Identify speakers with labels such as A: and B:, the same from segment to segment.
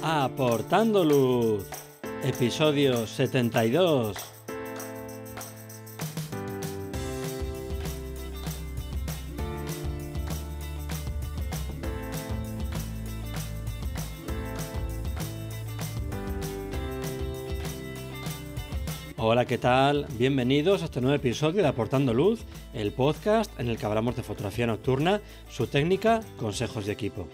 A: Aportando Luz, episodio 72. Hola, ¿qué tal? Bienvenidos a este nuevo episodio de Aportando Luz, el podcast en el que hablamos de fotografía nocturna, su técnica, consejos de equipo.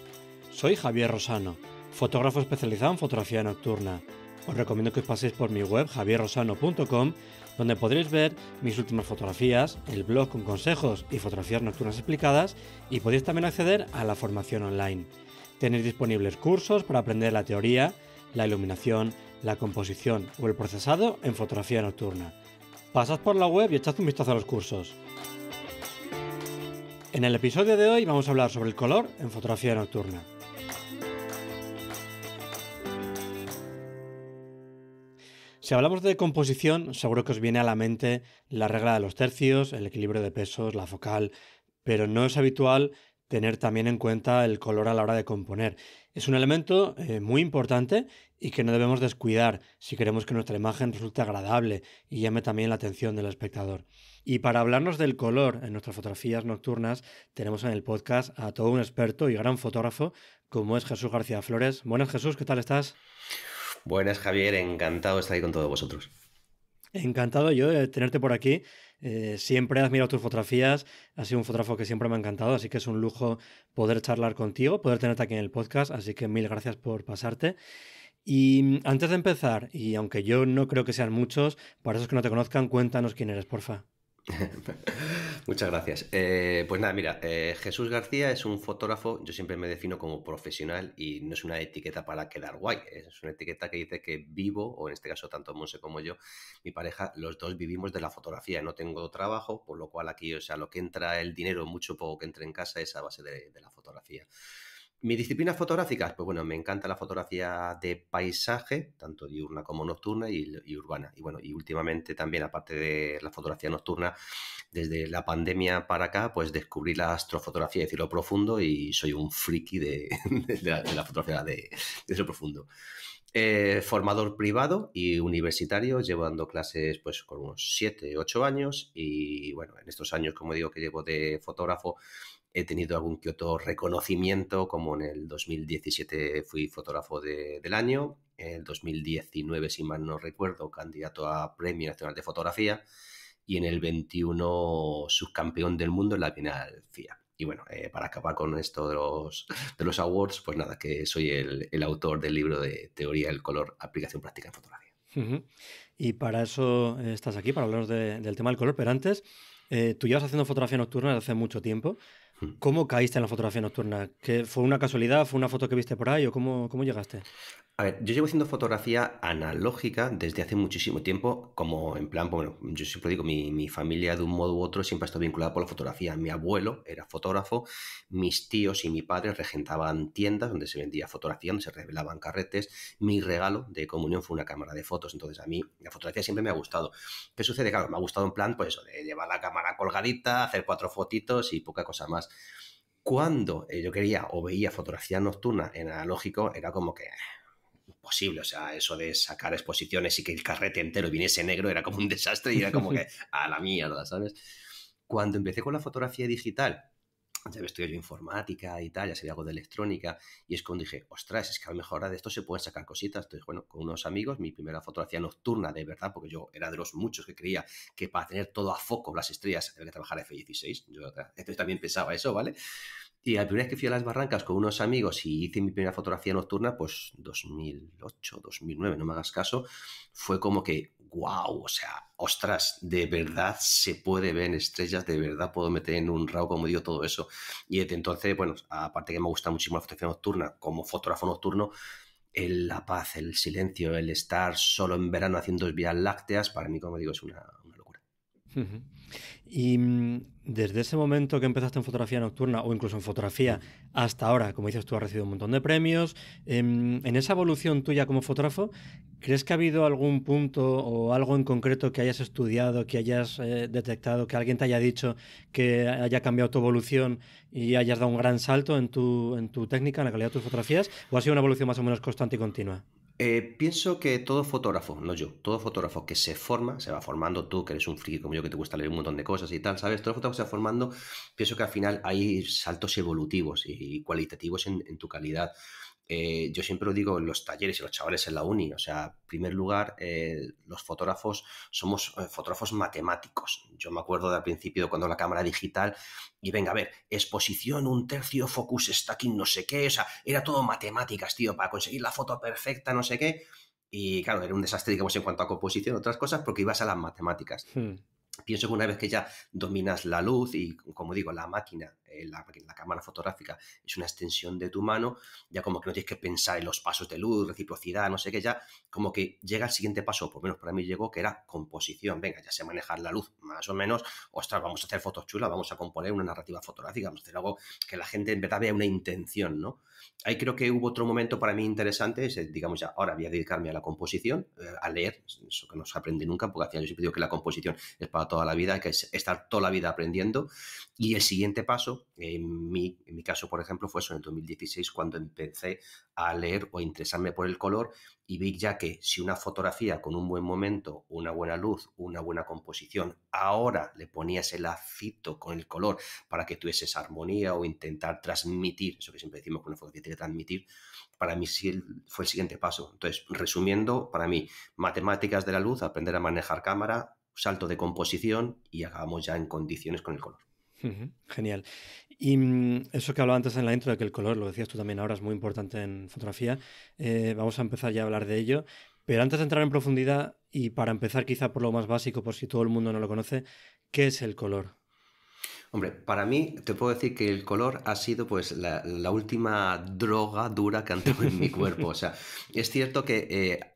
A: Soy Javier Rosano fotógrafo especializado en fotografía nocturna. Os recomiendo que os paséis por mi web javierrosano.com, donde podréis ver mis últimas fotografías, el blog con consejos y fotografías nocturnas explicadas, y podéis también acceder a la formación online. Tenéis disponibles cursos para aprender la teoría, la iluminación, la composición o el procesado en fotografía nocturna. Pasad por la web y echad un vistazo a los cursos. En el episodio de hoy vamos a hablar sobre el color en fotografía nocturna. Si hablamos de composición, seguro que os viene a la mente la regla de los tercios, el equilibrio de pesos, la focal, pero no es habitual tener también en cuenta el color a la hora de componer. Es un elemento eh, muy importante y que no debemos descuidar si queremos que nuestra imagen resulte agradable y llame también la atención del espectador. Y para hablarnos del color en nuestras fotografías nocturnas, tenemos en el podcast a todo un experto y gran fotógrafo como es Jesús García Flores. Buenas Jesús, ¿qué tal estás?
B: Buenas, Javier. Encantado de estar ahí con todos vosotros.
A: Encantado yo de tenerte por aquí. Eh, siempre has mirado tus fotografías, Ha sido un fotógrafo que siempre me ha encantado, así que es un lujo poder charlar contigo, poder tenerte aquí en el podcast, así que mil gracias por pasarte. Y antes de empezar, y aunque yo no creo que sean muchos, para esos que no te conozcan, cuéntanos quién eres, porfa.
B: Muchas gracias. Eh, pues nada, mira, eh, Jesús García es un fotógrafo, yo siempre me defino como profesional y no es una etiqueta para quedar guay, es una etiqueta que dice que vivo, o en este caso tanto Monse como yo, mi pareja, los dos vivimos de la fotografía, no tengo trabajo, por lo cual aquí, o sea, lo que entra el dinero, mucho poco que entre en casa es a base de la fotografía. ¿Mi disciplina fotográfica? pues bueno, me encanta la fotografía de paisaje, tanto diurna como nocturna y, urbana. Y bueno, y últimamente también, aparte de la fotografía nocturna, desde la pandemia para acá, pues descubrí la astrofotografía de cielo profundo y soy un friki de, la, fotografía de, de cielo profundo. Eh, formador privado y universitario, llevo dando clases pues con unos 7, 8 años y bueno, en estos años, como digo, que llevo de fotógrafo, he tenido algún que otro reconocimiento, como en el 2017 fui fotógrafo del año, en el 2019, si mal no recuerdo, candidato a Premio Nacional de Fotografía y en el 21 subcampeón del mundo en la final FIA. Y bueno, eh, para acabar con esto de los, de los awards, pues nada, que soy el, el autor del libro de Teoría del Color, Aplicación Práctica en Fotografía.
A: Y para eso estás aquí, para hablarnos del tema del color, pero antes, eh, tú llevas haciendo fotografía nocturna desde hace mucho tiempo. Hmm. ¿Cómo caíste en la fotografía nocturna? ¿Fue una casualidad? ¿Fue una foto que viste por ahí? ¿O cómo, llegaste? A ver, yo llevo haciendo fotografía
B: analógica desde hace muchísimo tiempo, como en plan, pues, bueno, yo siempre digo, mi, familia de un modo u otro siempre ha estado vinculada por la fotografía. Mi abuelo era fotógrafo, mis tíos y mi padre regentaban tiendas donde se vendía fotografía, donde se revelaban carretes. Mi regalo de comunión fue una cámara de fotos, entonces a mí la fotografía siempre me ha gustado. ¿Qué sucede? Claro, me ha gustado en plan, pues eso, llevar la cámara colgadita, hacer cuatro fotitos y poca cosa más. Cuando eh, yo quería o veía fotografía nocturna en analógico, era como que eh, imposible, o sea, eso de sacar exposiciones y que el carrete entero viniese negro era como un desastre y era como que a la mierda, ¿sabes? Cuando empecé con la fotografía digital, antes había estudiado informática y tal, ya sabía algo de electrónica, y es cuando dije, ostras, es que a lo mejor de esto se pueden sacar cositas. Entonces, bueno, con unos amigos, mi primera fotografía nocturna, de verdad, porque yo era de los muchos que creía que para tener todo a foco, las estrellas, había que trabajar F-16. Yo entonces, también pensaba eso, ¿vale? Y la primera vez que fui a las Barrancas con unos amigos y hice mi primera fotografía nocturna, pues 2008, 2009, no me hagas caso, fue como que, wow, o sea, ostras, de verdad se puede ver en estrellas, de verdad puedo meter en un RAW, como digo, todo eso. Y desde entonces, bueno, aparte que me gusta muchísimo la fotografía nocturna, como fotógrafo nocturno, el, la paz, el silencio, el estar solo en verano haciendo vías lácteas, para mí, como digo, es una
A: y mm, desde ese momento que empezaste en fotografía nocturna o incluso en fotografía hasta ahora, como dices tú, has recibido un montón de premios. Em, en esa evolución tuya como fotógrafo, ¿crees que ha habido algún punto o algo en concreto que hayas estudiado, que hayas eh, detectado, que alguien te haya dicho que haya cambiado tu evolución y hayas dado un gran salto en tu, en tu técnica, en la calidad de tus fotografías? ¿O ha sido una evolución más o menos constante y continua?
B: Eh, pienso que todo fotógrafo, no yo, todo fotógrafo que se forma, se va formando tú, que eres un friki como yo, que te gusta leer un montón de cosas y tal, ¿sabes? Todo fotógrafo se va formando, pienso que al final hay saltos evolutivos y cualitativos en, en tu calidad. Eh, yo siempre lo digo en los talleres y los chavales en la uni, o sea, en primer lugar, eh, los fotógrafos somos eh, fotógrafos matemáticos. Yo me acuerdo al principio cuando la cámara digital y venga, a ver, exposición, un tercio, focus stacking, no sé qué, o sea, era todo matemáticas, tío, para conseguir la foto perfecta, no sé qué. Y claro, era un desastre, digamos, en cuanto a composición, otras cosas, porque ibas a las matemáticas. Hmm. Pienso que una vez que ya dominas la luz y, como digo, la máquina la, cámara fotográfica es una extensión de tu mano, ya como que no tienes que pensar en los pasos de luz, reciprocidad, no sé qué, ya como que llega el siguiente paso, por lo menos para mí llegó, que era composición. Venga, ya sé manejar la luz, más o menos, ostras, vamos a hacer fotos chulas, vamos a componer una narrativa fotográfica, vamos a hacer algo que la gente en verdad vea una intención, ¿no? Ahí creo que hubo otro momento para mí interesante, es, digamos ya, ahora voy a dedicarme a la composición, eh, a leer, eso que no se aprende nunca, porque al yo siempre digo que la composición es para toda la vida, que es estar toda la vida aprendiendo. Y el siguiente paso, en mi, en mi caso, por ejemplo, fue eso en el 2016 cuando empecé a leer o interesarme por el color y vi ya que si una fotografía con un buen momento, una buena luz, una buena composición, ahora le ponías el lacito con el color para que tuviese esa armonía o intentar transmitir, eso que siempre decimos que una fotografía tiene que transmitir, para mí sí fue el siguiente paso. Entonces, resumiendo, para mí, matemáticas de la luz, aprender a manejar cámara, salto de composición y acabamos ya
A: en condiciones con el color. Genial. Y mm, eso que hablaba antes en la intro de que el color, lo decías tú también ahora, es muy importante en fotografía. Eh, vamos a empezar ya a hablar de ello. Pero antes de entrar en profundidad, y para empezar quizá por lo más básico, por si todo el mundo no lo conoce, ¿qué es el color?
B: Hombre, para mí te puedo decir que el color ha sido pues la, última droga dura que han tenido en mi cuerpo. O sea, es cierto que eh,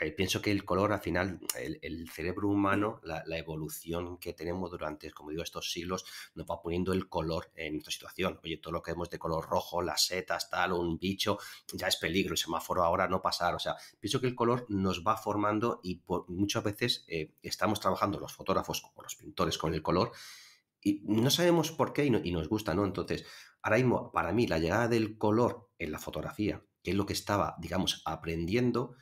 B: eh, pienso que el color al final, el, cerebro humano, la, evolución que tenemos durante, como digo, estos siglos, nos va poniendo el color en nuestra situación. Oye, todo lo que vemos de color rojo, las setas, tal, un bicho, ya es peligro, el semáforo ahora no pasar. O sea, pienso que el color nos va formando y muchas veces eh, estamos trabajando los fotógrafos o los pintores con el color y no sabemos por qué y, nos gusta, ¿no? Entonces, ahora mismo, para mí, la llegada del color en la fotografía, que es lo que estaba, digamos, aprendiendo,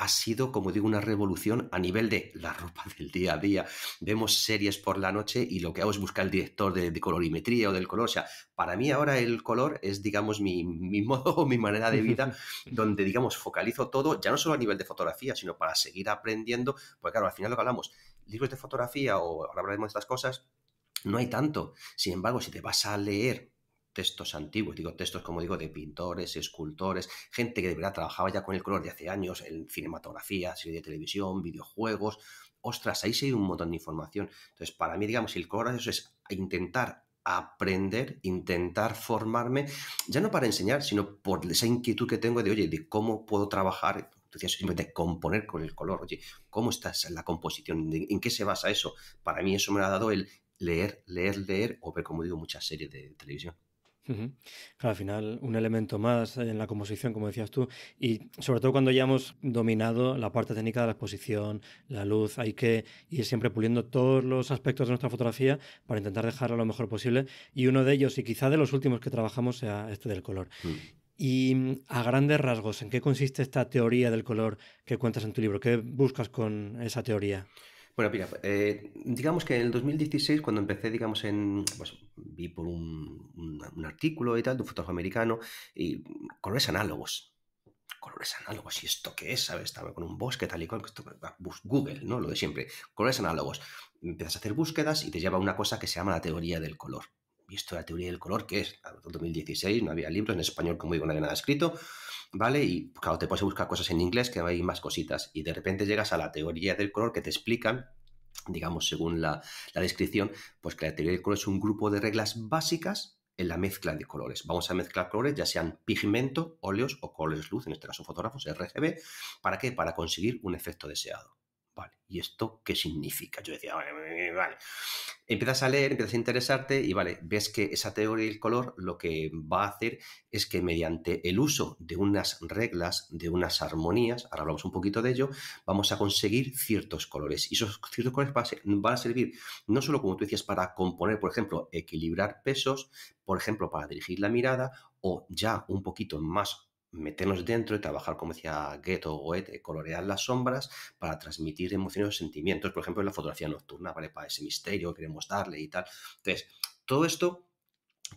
B: ha sido, como digo, una revolución a nivel de la ropa del día a día. Vemos series por la noche y lo que hago es buscar el director de, colorimetría o del color. O sea, para mí ahora el color es, digamos, mi, mi modo o mi manera de vida, donde, digamos, focalizo todo, ya no solo a nivel de fotografía, sino para seguir aprendiendo, porque claro, al final lo que hablamos, libros de fotografía o ahora hablaremos de estas cosas, no hay tanto. Sin embargo, si te vas a leer textos antiguos, digo textos como digo de pintores, escultores, gente que de verdad trabajaba ya con el color de hace años, en cinematografía, serie de televisión, videojuegos, ostras, ahí sí hay un montón de información. Entonces, para mí, digamos, el color eso es intentar aprender, intentar formarme, ya no para enseñar, sino por esa inquietud que tengo de, oye, de cómo puedo trabajar, de de componer con el color, oye, ¿cómo está la composición? ¿En qué se basa eso? Para mí eso me ha dado el leer, leer, leer o ver, como digo, muchas series de televisión.
A: Claro, al final un elemento más en la composición, como decías tú, y sobre todo cuando ya hemos dominado la parte técnica de la exposición, la luz, hay que ir siempre puliendo todos los aspectos de nuestra fotografía para intentar dejarlo lo mejor posible, y uno de ellos, y quizá de los últimos que trabajamos, sea este del color. Mm. Y mm, a grandes rasgos, ¿en qué consiste esta teoría del color que cuentas en tu libro? ¿Qué buscas con esa teoría? Bueno, mira, eh, digamos que en el 2016,
B: cuando empecé, digamos, en. Pues, vi por un, artículo y tal de un fotógrafo americano y colores análogos colores análogos, ¿y esto qué es? ¿Sabes? Estaba con un bosque tal y cual, ah, Google, ¿no? Lo de siempre, colores análogos. Empiezas a hacer búsquedas y te lleva a una cosa que se llama la teoría del color. ¿Y esto la teoría del color qué es? En 2016 no había libros, en español, como digo, no había nada escrito. ¿vale? Y claro, te puedes buscar cosas en inglés que hay más cositas y de repente llegas a la teoría del color que te explican digamos, según la, la descripción, pues que la teoría del color es un grupo de reglas básicas en la mezcla de colores. Vamos a mezclar colores, ya sean pigmento, óleos o colores luz, en este caso fotógrafos RGB. ¿Para qué? Para conseguir un efecto deseado. ¿y esto qué significa? Yo decía, vale, vale. Empiezas a leer, empiezas a interesarte y vale, ves que esa teoría del color lo que va a hacer es que mediante el uso de unas reglas, de unas armonías, ahora hablamos un poquito de ello, vamos a conseguir ciertos colores. Y esos ciertos colores van a servir no solo, como tú decías, para componer, por ejemplo, equilibrar pesos, por ejemplo, para dirigir la mirada o ya un poquito más meternos dentro y trabajar, como decía Goethe o Goethe, colorear las sombras para transmitir emociones o sentimientos, por ejemplo, en la fotografía nocturna, ¿vale? Para ese misterio que queremos darle y tal. Entonces, todo esto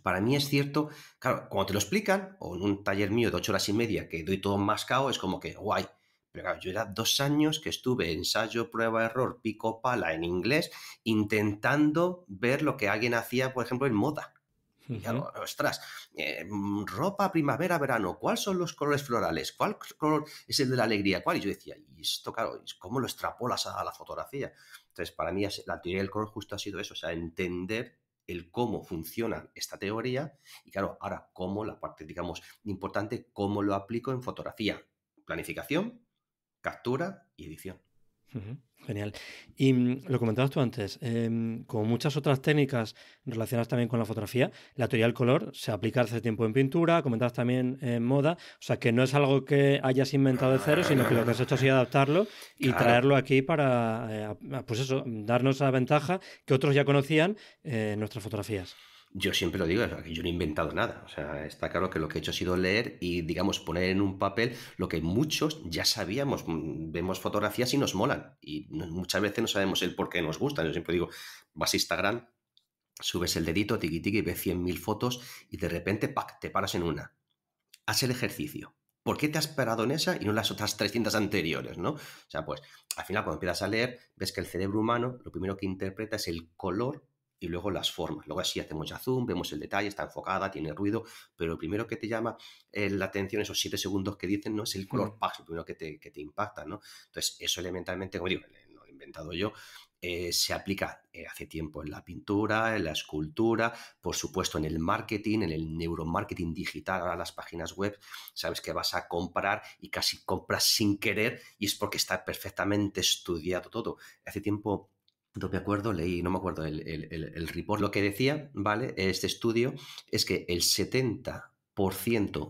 B: para mí es cierto, claro, cuando te lo explican, o en un taller mío de ocho horas y media que doy todo mascado, es como que guay. Pero claro, yo era dos años que estuve ensayo, prueba, error, pico, pala en inglés, intentando ver lo que alguien hacía, por ejemplo, en moda. Y ostras, eh, ropa primavera, verano, ¿cuáles son los colores florales? ¿Cuál color es el de la alegría? ¿Cuál? Y yo decía, y esto, claro, ¿cómo lo extrapolas a la fotografía? Entonces, para mí, la teoría del color justo ha sido eso, o sea, entender el cómo funciona esta teoría y claro, ahora cómo la parte, digamos, importante, cómo lo aplico en fotografía, planificación, captura
A: y edición. Genial. Y mm, lo comentabas tú antes, em, como muchas otras técnicas relacionadas también con la fotografía, la teoría del color se aplica hace tiempo en pintura, comentabas también en moda, o sea que no es algo que hayas inventado de cero, sino que lo que has hecho es adaptarlo y traerlo aquí para, eh, pues eso, darnos la ventaja que otros ya conocían eh, en nuestras fotografías.
B: Yo siempre lo digo, yo no he inventado nada. O sea, está claro que lo que he hecho ha sido leer y, digamos, poner en un papel lo que muchos ya sabíamos. Mm, vemos fotografías y nos molan. Y muchas veces no sabemos el por qué nos gustan. Yo siempre digo, vas a Instagram, subes el dedito, tiqui tiqui, ves 100.000 fotos y de repente, ¡pac!, te paras en una. Haz el ejercicio. ¿Por qué te has parado en esa y no en las otras 300 anteriores, no? O sea, pues, al final, cuando empiezas a leer, ves que el cerebro humano lo primero que interpreta es el color y luego las formas. Luego así hacemos ya zoom, vemos el detalle, está enfocada, tiene ruido, pero lo primero que te llama eh, la atención, esos siete segundos que dicen, no es el color pack, lo primero que te, impacta, ¿no? Entonces, eso elementalmente, como digo, lo he inventado yo, eh, se aplica eh, hace tiempo en la pintura, en la escultura, por supuesto en el marketing, en el neuromarketing digital, ahora las páginas web, sabes que vas a comprar y casi compras sin querer y es porque está perfectamente estudiado todo. Hace tiempo no me acuerdo, leí, no me acuerdo el, el, el, report. Lo que decía, ¿vale? Este estudio es que el 70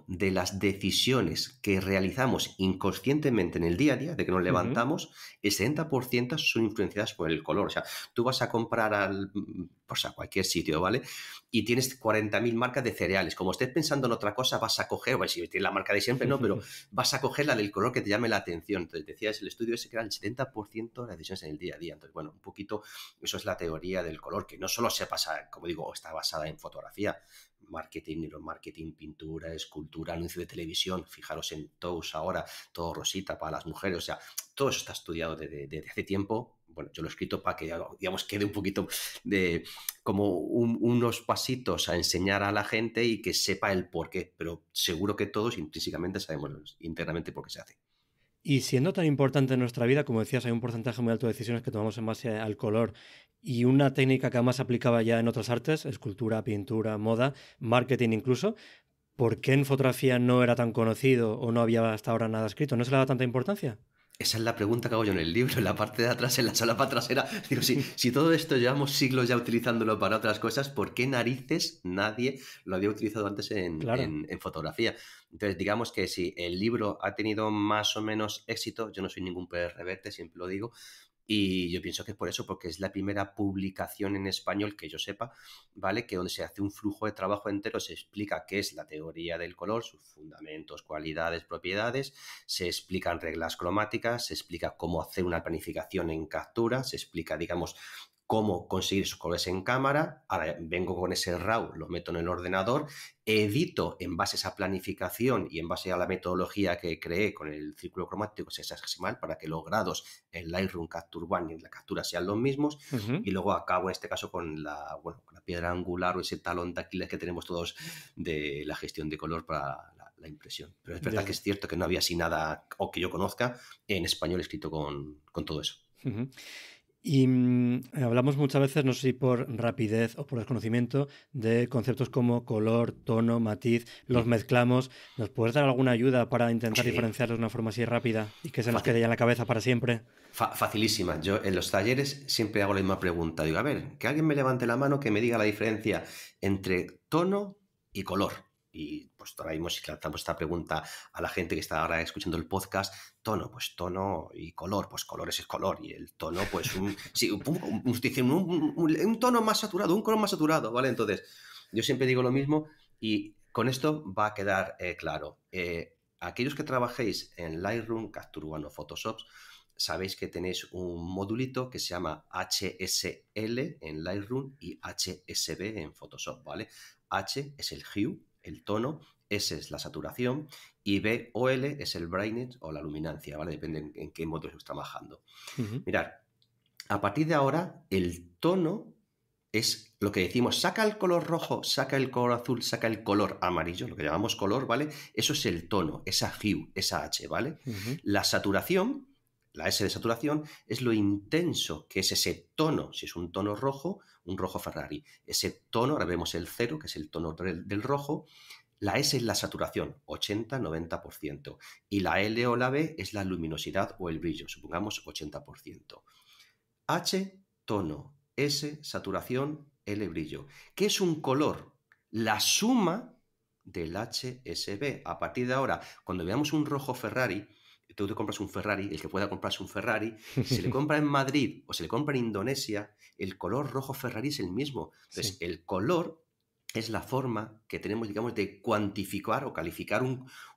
B: de las decisiones que realizamos inconscientemente en el día a día, de que nos levantamos, el 70% son influenciadas por el color. O sea, tú vas a comprar al, pues a cualquier sitio, ¿vale? Y tienes 40.000 marcas de cereales. Como estés pensando en otra cosa, vas a coger, si tienes la marca de siempre, no, pero vas a coger la del color que te llame la atención. Entonces, decías el estudio ese que era el 70% de las decisiones en el día a día. Entonces, bueno, un poquito, eso es la teoría del color, que no solo se pasa, como digo, está basada en fotografía, marketing, marketing pintura, escultura, anuncio de televisión, fijaros en Tous ahora, todo rosita para las mujeres, o sea, todo eso está estudiado desde, hace tiempo. Bueno, yo lo he escrito para que, digamos, quede un poquito de como unos pasitos a enseñar a la gente y que sepa el por qué, pero seguro que todos intrínsecamente sabemos internamente por qué se hace.
A: Y siendo tan importante en nuestra vida, como decías, hay un porcentaje muy alto de decisiones que tomamos en base al color y una técnica que además aplicaba ya en otras artes, escultura, pintura, moda, marketing incluso. ¿Por qué en fotografía no era tan conocido o no había hasta ahora nada escrito? ¿No se le daba tanta importancia?
B: Esa es la pregunta que hago yo en el libro, en la parte de atrás, en la solapa trasera. Digo, si, si todo esto llevamos siglos ya utilizándolo para otras cosas, ¿por qué narices nadie lo había utilizado antes en, fotografía? Entonces, digamos que si el libro ha tenido más o menos éxito, yo no soy ningún Pérez Reverte, siempre lo digo, y yo pienso que es por eso, porque es la primera publicación en español que yo sepa, ¿vale? Que donde se hace un flujo de trabajo entero, se explica qué es la teoría del color, sus fundamentos, cualidades, propiedades, se explican reglas cromáticas, se explica cómo hacer una planificación en captura, se explica, digamos, cómo conseguir esos colores en cámara. Ahora vengo con ese RAW, lo meto en el ordenador, edito en base a esa planificación y en base a la metodología que creé con el círculo cromático sexagesimal para que los grados en Lightroom, Capture One y en la captura sean los mismos. Y luego acabo en este caso con la, la piedra angular o ese talón de Aquiles que tenemos todos de la gestión de color para la, impresión. Pero es verdad que es cierto que no había así nada, o que yo conozca, en español escrito con, todo eso.
A: Y mm, hablamos muchas veces, no sé si por rapidez o por desconocimiento, de conceptos como color, tono, matiz, los mm. mezclamos. ¿Nos puedes dar alguna ayuda para intentar diferenciarlos de una forma así rápida y que se nos quede ya en la cabeza para siempre?
B: facilísima. Yo en los talleres siempre hago la misma pregunta. Digo, a ver, que alguien me levante la mano que me diga la diferencia entre tono y color y pues traemos esta pregunta a la gente que está ahora escuchando el podcast, tono, pues tono y color, pues color es color y el tono pues un, un, tono más saturado, un color más saturado, ¿vale? Entonces, yo siempre digo lo mismo y con esto va a quedar eh, claro. Eh, aquellos que trabajéis en Lightroom, Capture One o Photoshop, sabéis que tenéis un modulito que se llama HSL en Lightroom y HSB en Photoshop, ¿vale? H es el hue, el tono, S es la saturación y B o L es el brightness o la luminancia, ¿vale? Depende en, qué modo está trabajando. mirar Mirad, a partir de ahora el tono es lo que decimos, saca el color rojo, saca el color azul, saca el color amarillo, lo que llamamos color, ¿vale? Eso es el tono, esa hue, esa H, ¿vale? La saturación, la S de saturación, es lo intenso que es ese tono, si es un tono rojo, un rojo Ferrari. Ese tono, ahora vemos el 0, que es el tono del, del rojo, la S es la saturación, 80-90%, y la L o la B es la luminosidad o el brillo, supongamos 80%. H, tono, S, saturación, L, brillo. ¿Qué es un color? La suma del HSB. A partir de ahora, cuando veamos un rojo Ferrari, tú compras un Ferrari, el que pueda comprarse un Ferrari, si se le compra en Madrid o se le compra en Indonesia, el color rojo Ferrari es el mismo. Entonces, el color es la forma que tenemos, digamos, de cuantificar o calificar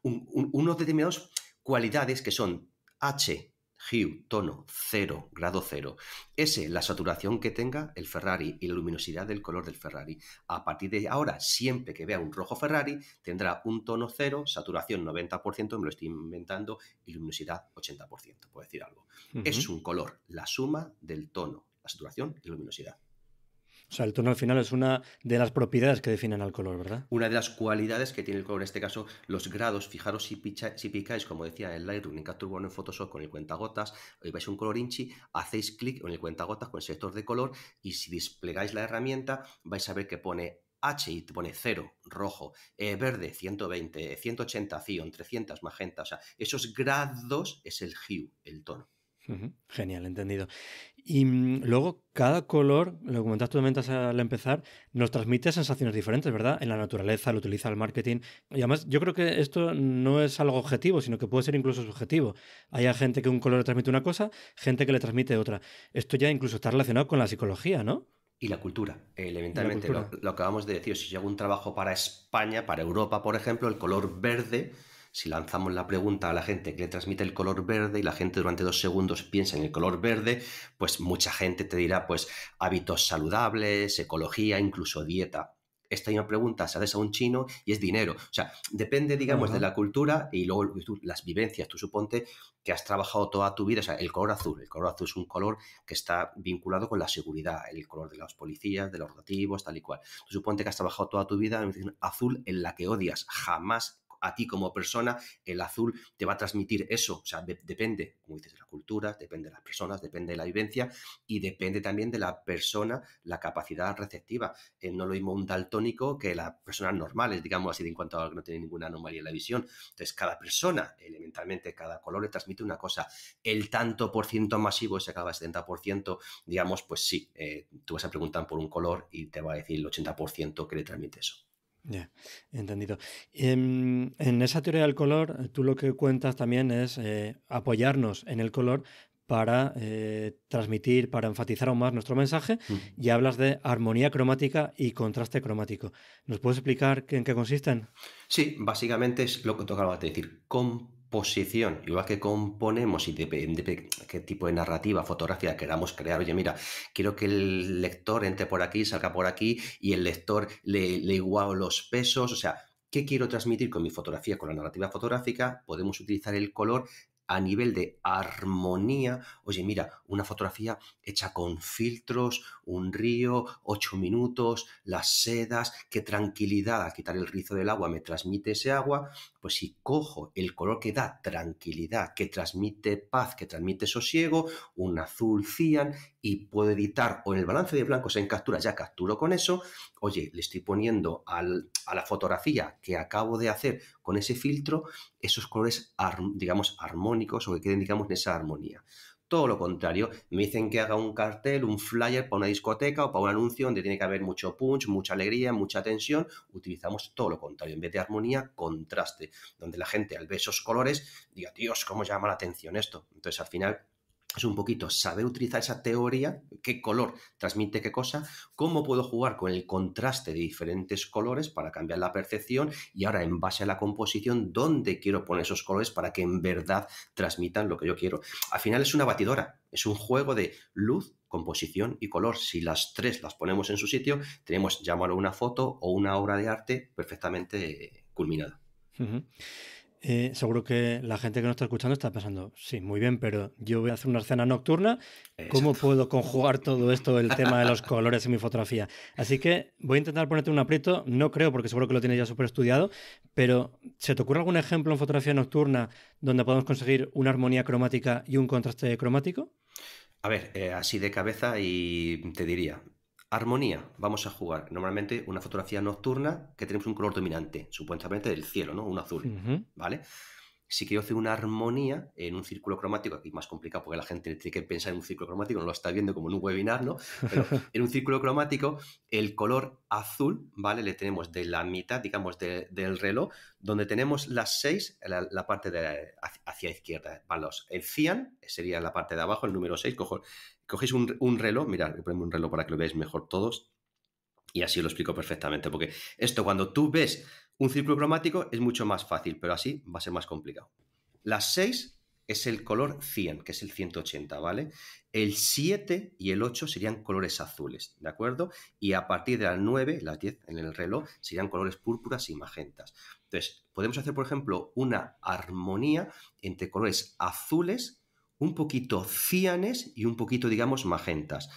B: unos determinados cualidades que son H, hue, tono, 0, grado 0. ese, la saturación que tenga el Ferrari y la luminosidad del color del Ferrari. A partir de ahora, siempre que vea un rojo Ferrari, tendrá un tono 0, saturación 90%, me lo estoy inventando, y luminosidad 80%, por decir algo. Es un color, la suma del tono, la saturación y luminosidad.
A: O sea, el tono al final es una de las propiedades que definen al color, ¿verdad?
B: Una de las cualidades que tiene el color, en este caso, los grados. Fijaros si, picáis, como decía el Lightroom, en Capture One, en Photoshop, con el cuentagotas, vais a un color inchi, hacéis clic en el cuentagotas con el sector de color y si desplegáis la herramienta vais a ver que pone H y pone 0, rojo, eh, verde, 120, 180 eh, cion, 300 magenta. O sea, esos grados es el hue, el tono.
A: Genial, entendido. Y mm, luego, cada color, lo comentaste totalmente al empezar, nos transmite sensaciones diferentes, ¿verdad? En la naturaleza, lo utiliza el marketing. Y además, yo creo que esto no es algo objetivo, sino que puede ser incluso subjetivo. Hay gente que un color le transmite una cosa, gente que le transmite otra. Esto ya incluso está relacionado con la psicología, ¿no? Y la cultura,
B: eh, elementalmente. Lo, que acabamos de decir, si yo hago un trabajo para España, para Europa, por ejemplo, el color verde si lanzamos la pregunta a la gente que le transmite el color verde y la gente durante dos segundos piensa en el color verde, pues mucha gente te dirá pues hábitos saludables, ecología, incluso dieta esta misma pregunta se hace a un chino y es dinero. O sea, depende, digamos, de la cultura y luego las vivencias. Tú suponte que has trabajado toda tu vida, o sea, el color azul. El color azul es un color que está vinculado con la seguridad, el color de los policías, de los rotativos, tal y cual. Tú suponte que has trabajado toda tu vida en azul en la que odias. Jamás a ti como persona, el azul te va a transmitir eso. O sea, depende, como dices, de la cultura, depende de las personas, depende de la vivencia y depende también de la persona, la capacidad receptiva. Eh, no lo mismo un daltónico que las personas normales, digamos así, de en cuanto a que no tiene ninguna anomalía en la visión. Entonces, cada persona, elementalmente, cada color le transmite una cosa. El tanto por ciento masivo, se acaba 70%, digamos, pues sí, eh, tú vas a preguntar por un color y te va a decir el 80% que le transmite eso.
A: Ya, entendido. Em, en, esa teoría del color, eh, tú lo que cuentas también es eh, apoyarnos en el color para eh, transmitir, para enfatizar aún más nuestro mensaje y hablas de armonía cromática y contraste cromático. ¿Nos puedes explicar en qué consisten?
B: Sí, básicamente es lo que tocaba decir, con posición, igual que componemos y depende de qué tipo de narrativa, fotografía queramos crear. Oye, mira, quiero que el lector entre por aquí, salga por aquí y el lector le, le los pesos. O sea, ¿qué quiero transmitir con mi fotografía, con la narrativa fotográfica? Podemos utilizar el color a nivel de armonía, oye, mira, una fotografía hecha con filtros, un río, ocho minutos, las sedas, qué tranquilidad a quitar el rizo del agua me transmite ese agua, pues si cojo el color que da tranquilidad, que transmite paz, que transmite sosiego, un azul cian y puedo editar o en el balance de blancos en captura, ya capturo con eso, oye, le estoy poniendo a la fotografía que acabo de hacer con ese filtro esos colores, digamos, armónicos sobre o que en esa armonía. Todo lo contrario, me dicen que haga un cartel, un flyer para una discoteca o para un anuncio donde tiene que haber mucho punch, mucha alegría, mucha tensión. Utilizamos todo lo contrario, en vez de armonía, contraste, donde la gente al ver esos colores diga, Dios, cómo llama la atención esto. Entonces, al final, es un poquito saber utilizar esa teoría, qué color transmite qué cosa, cómo puedo jugar con el contraste de diferentes colores para cambiar la percepción y ahora en base a la composición, dónde quiero poner esos colores para que en verdad transmitan lo que yo quiero. Al final es una batidora, es un juego de luz, composición y color. Si las tres las ponemos en su sitio, tenemos, llámalo una foto o una obra de arte perfectamente culminada.
A: Eh, seguro que la gente que nos está escuchando está pensando, sí, muy bien, pero yo voy a hacer una escena nocturna, ¿cómo puedo conjugar todo esto, el tema de los colores en mi fotografía? Así que voy a intentar ponerte un aprieto, no creo porque seguro que lo tienes ya súper estudiado, pero ¿se te ocurre algún ejemplo en fotografía nocturna donde podamos conseguir una armonía cromática y un contraste cromático?
B: A ver, eh, así de cabeza y te diría, Armonía, vamos a jugar normalmente una fotografía nocturna que tenemos un color dominante, supuestamente del cielo, ¿no? Un azul, ¿vale? si quiero hacer una armonía en un círculo cromático, aquí más complicado porque la gente tiene que pensar en un círculo cromático, no lo está viendo como en un webinar, ¿no? en un círculo cromático, el color azul, ¿vale? Le tenemos de la mitad, digamos, del reloj, donde tenemos las seis, la, parte de hacia izquierda, vale los, el cian, sería la parte de abajo, el número 6, cogéis un, reloj, mirad, ponemos un reloj para que lo veáis mejor todos, y así lo explico perfectamente, porque esto cuando tú ves un círculo cromático es mucho más fácil, pero así va a ser más complicado. Las 6 es el color 100, que es el 180, ¿vale? El 7 y el 8 serían colores azules, ¿de acuerdo? Y a partir de las 9, las 10 en el reloj, serían colores púrpuras y magentas. Entonces, podemos hacer, por ejemplo, una armonía entre colores azules, un poquito cianes y un poquito, digamos, magentas.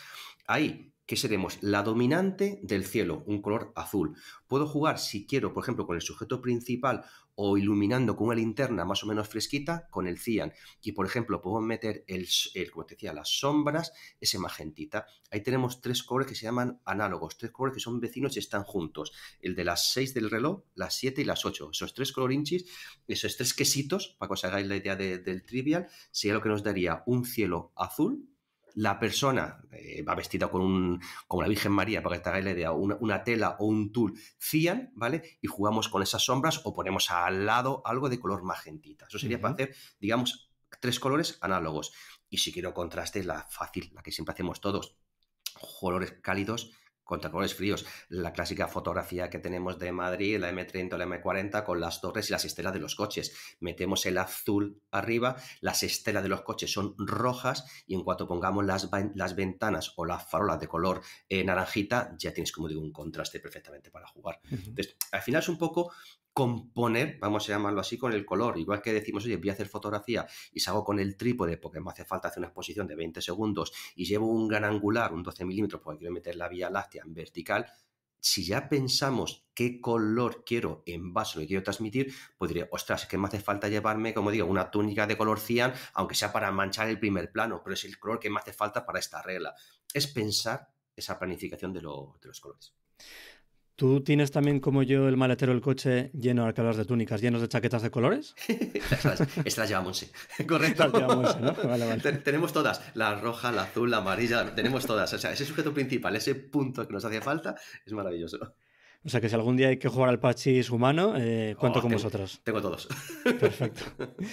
B: Ahí que seremos la dominante del cielo, un color azul. Puedo jugar si quiero, por ejemplo, con el sujeto principal o iluminando con una linterna más o menos fresquita con el cian. Y por ejemplo, puedo meter el, como te decía, las sombras, ese magentita. Ahí tenemos tres colores que se llaman análogos, tres colores que son vecinos y están juntos. El de las seis del reloj, las siete y las ocho. Esos tres colorinchis, esos tres quesitos, para que os hagáis la idea del trivial, sería lo que nos daría un cielo azul la persona eh, va vestida con, un, una Virgen María, porque está te la idea, una, una, tela o un tul cian, ¿vale? Y jugamos con esas sombras o ponemos al lado algo de color magentita. Eso sería para hacer, digamos, tres colores análogos. Y si quiero contraste, la fácil, la que siempre hacemos todos, colores cálidos, contra colores fríos. La clásica fotografía que tenemos de Madrid, la M30 o la M40, con las torres y las estelas de los coches. Metemos el azul arriba, las estelas de los coches son rojas y en cuanto pongamos las, las ventanas o las farolas de color eh, naranjita, ya tienes, como digo, un contraste perfectamente para jugar. Entonces, al final es un poco componer, vamos a llamarlo así, con el color. Igual que decimos, oye, voy a hacer fotografía y salgo con el trípode porque me hace falta hacer una exposición de 20 segundos y llevo un gran angular, un 12 milímetros, porque quiero meter la vía láctea en vertical. Si ya pensamos qué color quiero en base lo que quiero transmitir, pues diré, ostras, es que me hace falta llevarme, como digo, una túnica de color cian, aunque sea para manchar el primer plano, pero es el color que me hace falta para esta regla. Es pensar esa planificación de los colores.
A: ¿Tú tienes también, como yo, el maletero del coche lleno, de hablar de túnicas, llenos de chaquetas de colores?
B: Estas las llevamos, sí. correcto. tenemos todas, la roja, la azul, la amarilla, tenemos todas. O sea, ese sujeto principal, ese punto que nos hacía falta,
A: es maravilloso. O sea que si algún día hay que jugar al pachis humano, eh, cuento oh, con vosotras. vosotros. Tengo todos. Perfecto.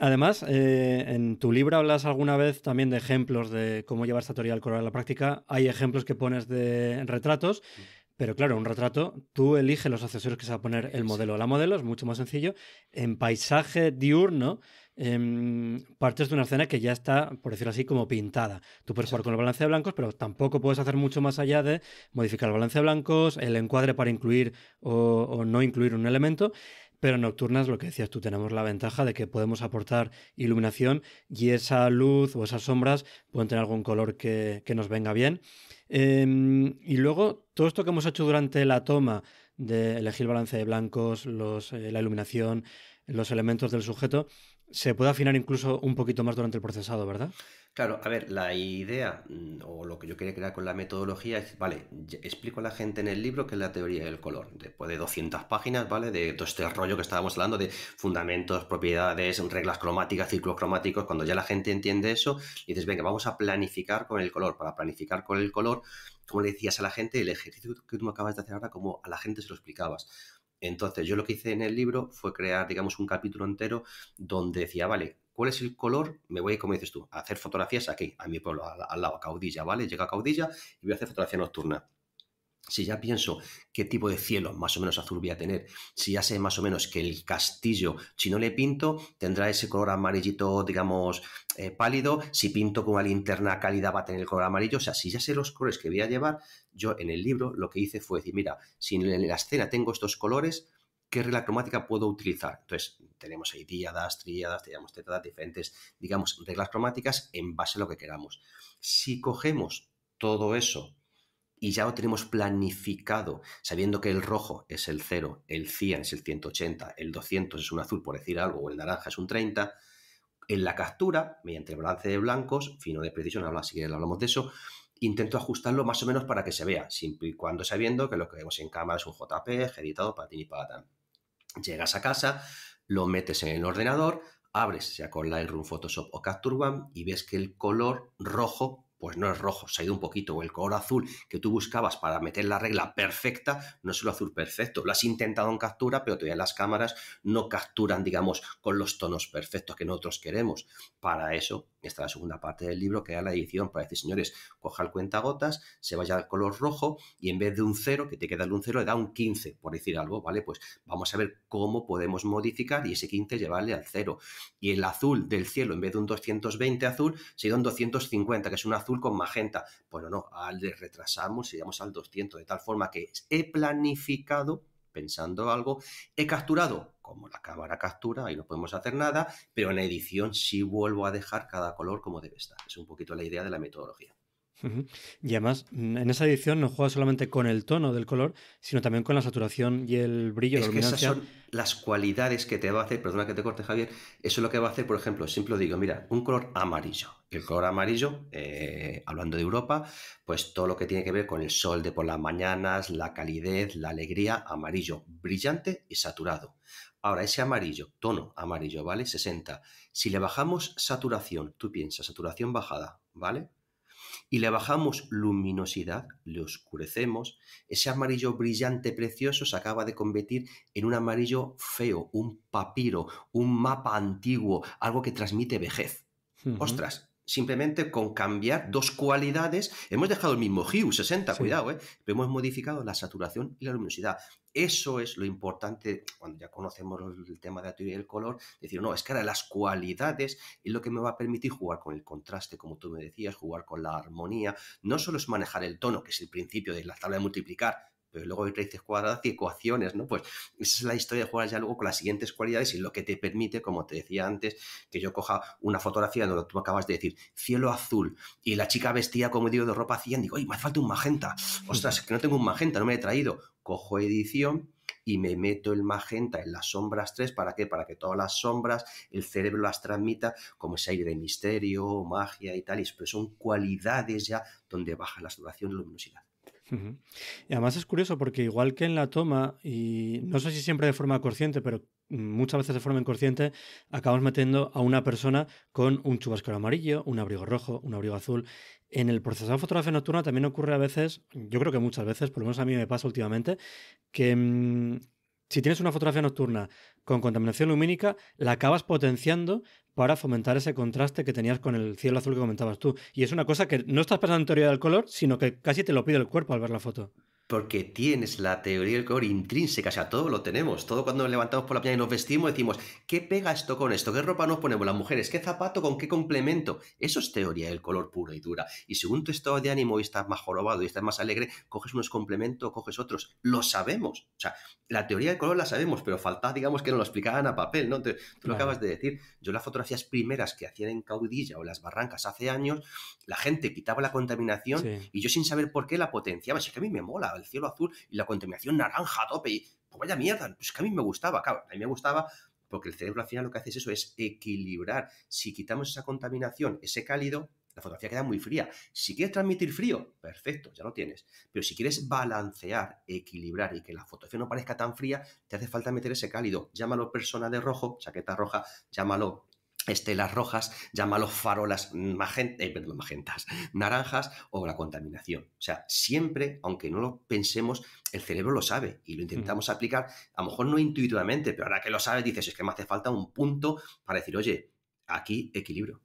A: Además, eh, en tu libro hablas alguna vez también de ejemplos de cómo llevar esta teoría al color a la práctica. Hay ejemplos que pones de retratos. Mm. Pero claro, un retrato, tú eliges los accesorios que se va a poner el modelo o la modelo, es mucho más sencillo. En paisaje diurno, em, partes de una escena que ya está, por decirlo así, como pintada. Tú puedes jugar con el balance de blancos, pero tampoco puedes hacer mucho más allá de modificar el balance de blancos, el encuadre para incluir o, no incluir un elemento. Pero en nocturnas, lo que decías tú, tenemos la ventaja de que podemos aportar iluminación y esa luz o esas sombras pueden tener algún color que nos venga bien. Em, y luego, todo esto que hemos hecho durante la toma de elegir balance de blancos, eh, la iluminación, los elementos del sujeto, se puede afinar incluso un poquito más durante el procesado, ¿verdad?
B: Claro, a ver, la idea mm, o lo que yo quería crear con la metodología es, vale, explico a la gente en el libro que es la teoría del color, después de 200 pues, páginas, ¿vale? De todo este rollo que estábamos hablando de fundamentos, propiedades, reglas cromáticas, círculos cromáticos, cuando ya la gente entiende eso, y dices, venga, vamos a planificar con el color. Para planificar con el color, como le decías a la gente, el ejercicio que tú me acabas de hacer ahora, como a la gente se lo explicabas. Entonces, yo lo que hice en el libro fue crear, digamos, un capítulo entero donde decía, vale, ¿Cuál es el color? Me voy, como dices tú, a hacer fotografías aquí, a mi pueblo, al, lado, a Caudilla, ¿vale? Llega a Caudilla y voy a hacer fotografía nocturna. Si ya pienso qué tipo de cielo más o menos azul voy a tener, si ya sé más o menos que el castillo, si no le pinto, tendrá ese color amarillito, digamos, eh, pálido. Si pinto con una linterna cálida, va a tener el color amarillo. O sea, si ya sé los colores que voy a llevar, yo en el libro lo que hice fue decir, mira, si en la escena tengo estos colores, qué regla cromática puedo utilizar. Entonces, tenemos ahí díadas, tríadas, tenemos tetradas, diferentes, digamos, reglas cromáticas en base a lo que queramos. Si cogemos todo eso y ya lo tenemos planificado, sabiendo que el rojo es el 0, el cian es el 180, el 200 es un azul, por decir algo, o el naranja es un 30, en la captura, mediante el balance de blancos, fino de precisión, ahora si hablamos de eso, intento ajustarlo más o menos para que se vea, siempre y cuando sabiendo que lo que vemos en cámara es un JPG editado para ti y para Llegas a casa, lo metes en el ordenador, abres, sea con Lightroom, Photoshop o Capture One, y ves que el color rojo pues no es rojo, se ha ido un poquito, o el color azul que tú buscabas para meter la regla perfecta, no es el azul perfecto. Lo has intentado en captura, pero todavía las cámaras no capturan, digamos, con los tonos perfectos que nosotros queremos. Para eso es la segunda parte del libro, que era la edición para decir, señores, coja el cuentagotas, se vaya al color rojo y en vez de un 0, que te queda un 0, le da un 15, por decir algo, ¿vale? Pues vamos a ver cómo podemos modificar y ese 15 llevarle al 0. Y el azul del cielo, en vez de un 220 azul, sería un 250, que es un azul con magenta. Bueno, no, le retrasamos y llegamos al 200, de tal forma que he planificado pensando algo. He capturado, como la cámara captura y no podemos hacer nada, pero en edición sí vuelvo a dejar cada color como debe estar. Es un poquito la idea de la metodología.
A: Y además, mm, en esa edición no juega solamente con el tono del color, sino también con la saturación y el brillo. Es que esas son
B: las cualidades que te va a hacer, perdona que te corte Javier, eso es lo que va a hacer, por ejemplo, siempre digo, mira, un color amarillo. El color amarillo, eh, hablando de Europa, pues todo lo que tiene que ver con el sol de por las mañanas, la calidez, la alegría, amarillo, brillante y saturado. Ahora, ese amarillo, tono amarillo, ¿vale? 60. Si le bajamos saturación, tú piensas, saturación bajada, ¿vale? y le bajamos luminosidad, le oscurecemos, ese amarillo brillante precioso se acaba de convertir en un amarillo feo, un papiro, un mapa antiguo, algo que transmite vejez. Ostras, simplemente con cambiar dos cualidades, hemos dejado el mismo hue, 60, cuidado, ¿eh? pero hemos modificado la saturación y la luminosidad. Eso es lo importante cuando ya conocemos el tema de la teoría del color, decir, no, es que ahora las cualidades es lo que me va a permitir jugar con el contraste, como tú me decías, jugar con la armonía, no solo es manejar el tono, que es el principio de la tabla de multiplicar, pero luego hay raíces cuadradas y ecuaciones, ¿no? Pues esa es la historia de jugar ya luego con las siguientes cualidades y lo que te permite, como te decía antes, que yo coja una fotografía donde tú acabas de decir cielo azul y la chica vestía, como digo, de ropa y digo, ay me hace falta un magenta, ostras, que no tengo un magenta, no me he traído, cojo edición y me meto el magenta en las sombras 3, ¿para qué? Para que todas las sombras, el cerebro las transmita como ese aire de misterio, magia y tal, y pero son cualidades ya donde baja la saturación de luminosidad.
A: Y además es curioso porque igual que en la toma, y no sé si siempre de forma consciente, pero muchas veces de forma inconsciente, acabamos metiendo a una persona con un chubasquero amarillo, un abrigo rojo, un abrigo azul. En el procesado de fotografía nocturna también ocurre a veces, yo creo que muchas veces, por lo menos a mí me pasa últimamente, que mm, si tienes una fotografía nocturna con contaminación lumínica, la acabas potenciando para fomentar ese contraste que tenías con el cielo azul que comentabas tú. Y es una cosa que no estás pensando en teoría del color, sino que casi te lo pide el cuerpo al ver la foto
B: porque tienes la teoría del color intrínseca, o sea, todo lo tenemos, todo cuando nos levantamos por la mañana y nos vestimos decimos, ¿qué pega esto con esto? ¿Qué ropa nos ponemos las mujeres? ¿Qué zapato con qué complemento? Eso es teoría del color pura y dura. Y según tu estado de ánimo y estás más jorobado y estás más alegre, coges unos complementos, coges otros. Lo sabemos. O sea, la teoría del color la sabemos, pero faltaba, digamos, que nos lo explicaran a papel, ¿no? tú lo acabas de decir. Yo las fotografías primeras que hacían en Caudilla o en las barrancas hace años, la gente quitaba la contaminación y yo sin saber por qué la potenciaba. es que a mí me mola el cielo azul y la contaminación naranja a tope. Y, pues vaya mierda, pues que a mí me gustaba, claro, a mí me gustaba porque el cerebro al final lo que hace es eso, es equilibrar. Si quitamos esa contaminación, ese cálido, la fotografía queda muy fría. Si quieres transmitir frío, perfecto, ya lo tienes. Pero si quieres balancear, equilibrar y que la fotografía no parezca tan fría, te hace falta meter ese cálido. Llámalo persona de rojo, chaqueta roja, llámalo estelas rojas, los farolas magenta, eh, perdón, magentas, naranjas o la contaminación. O sea, siempre, aunque no lo pensemos, el cerebro lo sabe y lo intentamos aplicar, a lo mejor no intuitivamente, pero ahora que lo sabes dices, es que me hace falta un punto para decir, oye, aquí equilibrio.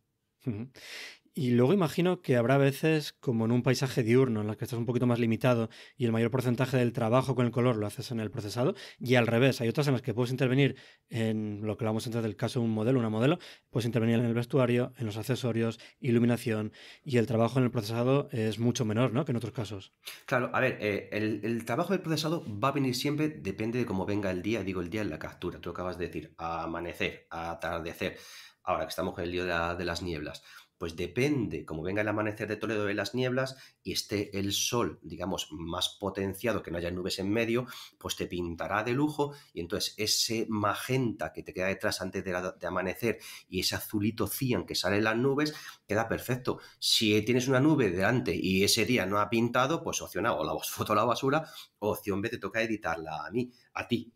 A: Y luego imagino que habrá veces, como en un paisaje diurno, en el que estás un poquito más limitado y el mayor porcentaje del trabajo con el color lo haces en el procesado, y al revés, hay otras en las que puedes intervenir en lo que hablamos antes del caso de un modelo, una modelo, puedes intervenir en el vestuario, en los accesorios, iluminación, y el trabajo en el procesado es mucho menor, ¿no? Que en otros casos.
B: Claro, a ver, eh, el, trabajo del procesado va a venir siempre, depende de cómo venga el día, digo el día en la captura, tú acabas de decir, amanecer, atardecer, ahora que estamos con el lío de las nieblas pues depende, como venga el amanecer de Toledo de las nieblas y esté el sol, digamos, más potenciado, que no haya nubes en medio, pues te pintará de lujo y entonces ese magenta que te queda detrás antes de, amanecer y ese azulito cian que sale en las nubes, queda perfecto. Si tienes una nube delante y ese día no ha pintado, pues opción A, o la foto a la basura, opción B, te toca editarla a mí, a ti,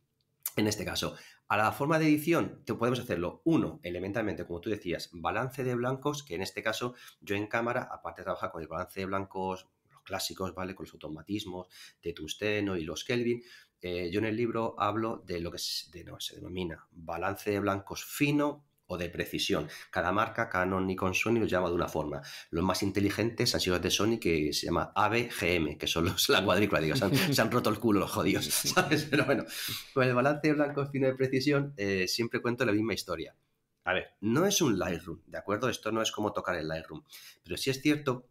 B: en este caso. A la forma de edición te podemos hacerlo, uno, elementalmente, como tú decías, balance de blancos, que en este caso yo en cámara, aparte de trabajar con el balance de blancos, los clásicos, ¿vale? Con los automatismos de Tusteno y los Kelvin, eh, yo en el libro hablo de lo que se denomina balance de blancos fino, o de precisión. Cada marca, Canon, y Sony los llama de una forma. Los más inteligentes han sido los de Sony que se llama ABGM, que son los, la cuadrícula, digo, se han, roto el culo los jodidos, ¿sabes? Pero bueno, con el balance blanco fino de precisión eh, siempre cuento la misma historia. A ver, no es un Lightroom, ¿de acuerdo? Esto no es como tocar el Lightroom, pero sí es cierto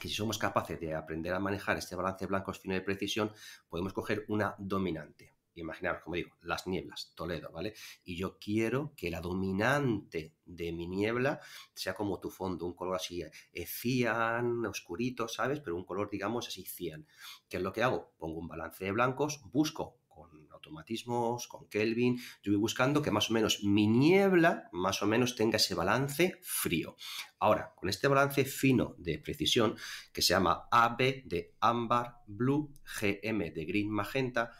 B: que si somos capaces de aprender a manejar este balance blanco fino de precisión, podemos coger una dominante imaginaros, como digo, las nieblas, Toledo, ¿vale? Y yo quiero que la dominante de mi niebla sea como tu fondo, un color así eh, cian, oscurito, ¿sabes? Pero un color, digamos, así cian. ¿Qué es lo que hago? Pongo un balance de blancos, busco con automatismos, con Kelvin, yo voy buscando que más o menos mi niebla más o menos tenga ese balance frío. Ahora, con este balance fino de precisión que se llama AB de ámbar, blue, GM de green, magenta,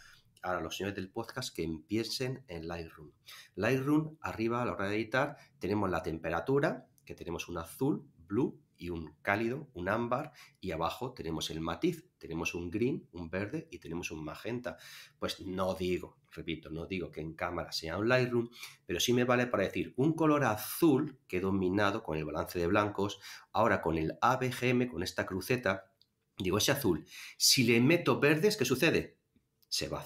B: Ahora, los señores del podcast que empiecen en Lightroom. Lightroom, arriba a la hora de editar, tenemos la temperatura, que tenemos un azul, blue y un cálido, un ámbar, y abajo tenemos el matiz, tenemos un green, un verde y tenemos un magenta. Pues no digo, repito, no digo que en cámara sea un Lightroom, pero sí me vale para decir un color azul que he dominado con el balance de blancos, ahora con el ABGM, con esta cruceta, digo ese azul. Si le meto verdes, ¿qué sucede? se va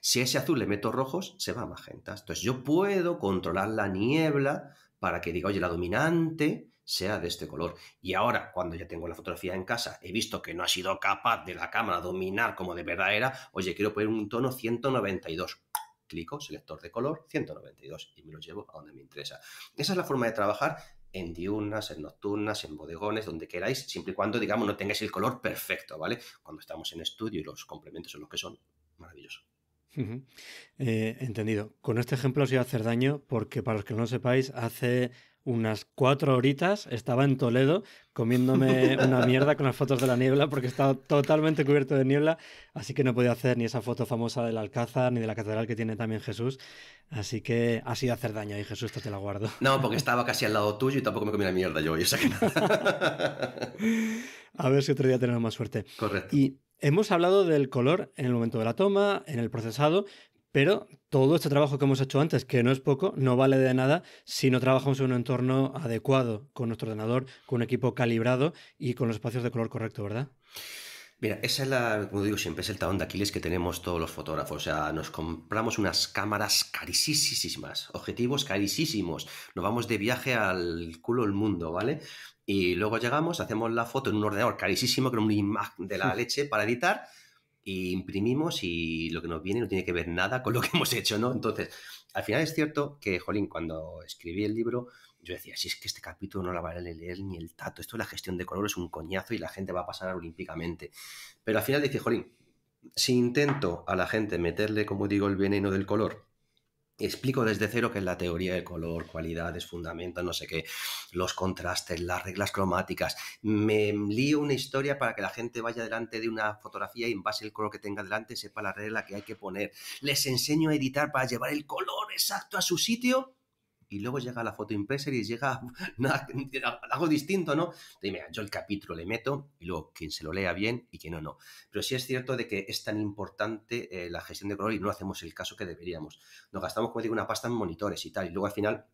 B: Si ese azul le meto rojos, se va a magenta. Entonces yo puedo controlar la niebla para que diga, oye, la dominante sea de este color. Y ahora, cuando ya tengo la fotografía en casa, he visto que no ha sido capaz de la cámara dominar como de verdad era, oye, quiero poner un tono 192. Clico, selector de color, 192, y me lo llevo a donde me interesa. Esa es la forma de trabajar en diurnas, en nocturnas, en bodegones, donde queráis, siempre y cuando, digamos, no tengáis el color perfecto, ¿vale? Cuando estamos en estudio y los complementos son los que son, maravilloso.
A: Eh, entendido. Con este ejemplo os iba a hacer daño porque para los que no lo sepáis, hace unas cuatro horitas, estaba en Toledo comiéndome una mierda con las fotos de la niebla porque estaba totalmente cubierto de niebla, así que no podía hacer ni esa foto famosa del Alcázar ni de la catedral que tiene también Jesús, así que ha sido hacer daño y Jesús, te la guardo. No, porque
B: estaba casi al lado tuyo y tampoco me comí la mierda yo, yo sé que nada.
A: A ver si otro día tenemos más suerte. Correcto. Y Hemos hablado del color en el momento de la toma, en el procesado, pero todo este trabajo que hemos hecho antes, que no es poco, no vale de nada si no trabajamos en un entorno adecuado, con nuestro ordenador, con un equipo calibrado y con los espacios de color correcto, ¿verdad?
B: Mira, esa es la, como digo siempre, es el talón de Aquiles que tenemos todos los fotógrafos. O sea, nos compramos unas cámaras carísimas, objetivos carísimos. Nos vamos de viaje al culo del mundo, ¿vale? Y luego llegamos, hacemos la foto en un ordenador carísimo con un imagen de la leche para editar y imprimimos y lo que nos viene no tiene que ver nada con lo que hemos hecho, ¿no? Entonces, al final es cierto que, jolín, cuando escribí el libro, yo decía, si es que este capítulo no la va a leer ni el tato, esto de la gestión de color es un coñazo y la gente va a pasar olímpicamente. Pero al final dije, jolín, si intento a la gente meterle, como digo, el veneno del color explico desde cero que es la teoría del color, cualidades, fundamentos, no sé qué, los contrastes, las reglas cromáticas. Me lío una historia para que la gente vaya delante de una fotografía y en base al color que tenga delante sepa la regla que hay que poner. Les enseño a editar para llevar el color exacto a su sitio y luego llega la foto impresa y llega algo distinto, ¿no? Dime, yo el capítulo le meto y luego quien se lo lea bien y quien no, no. Pero sí es cierto de que es tan importante eh, la gestión de color y no hacemos el caso que deberíamos. Nos gastamos, como digo, una pasta en monitores y tal, y luego al final,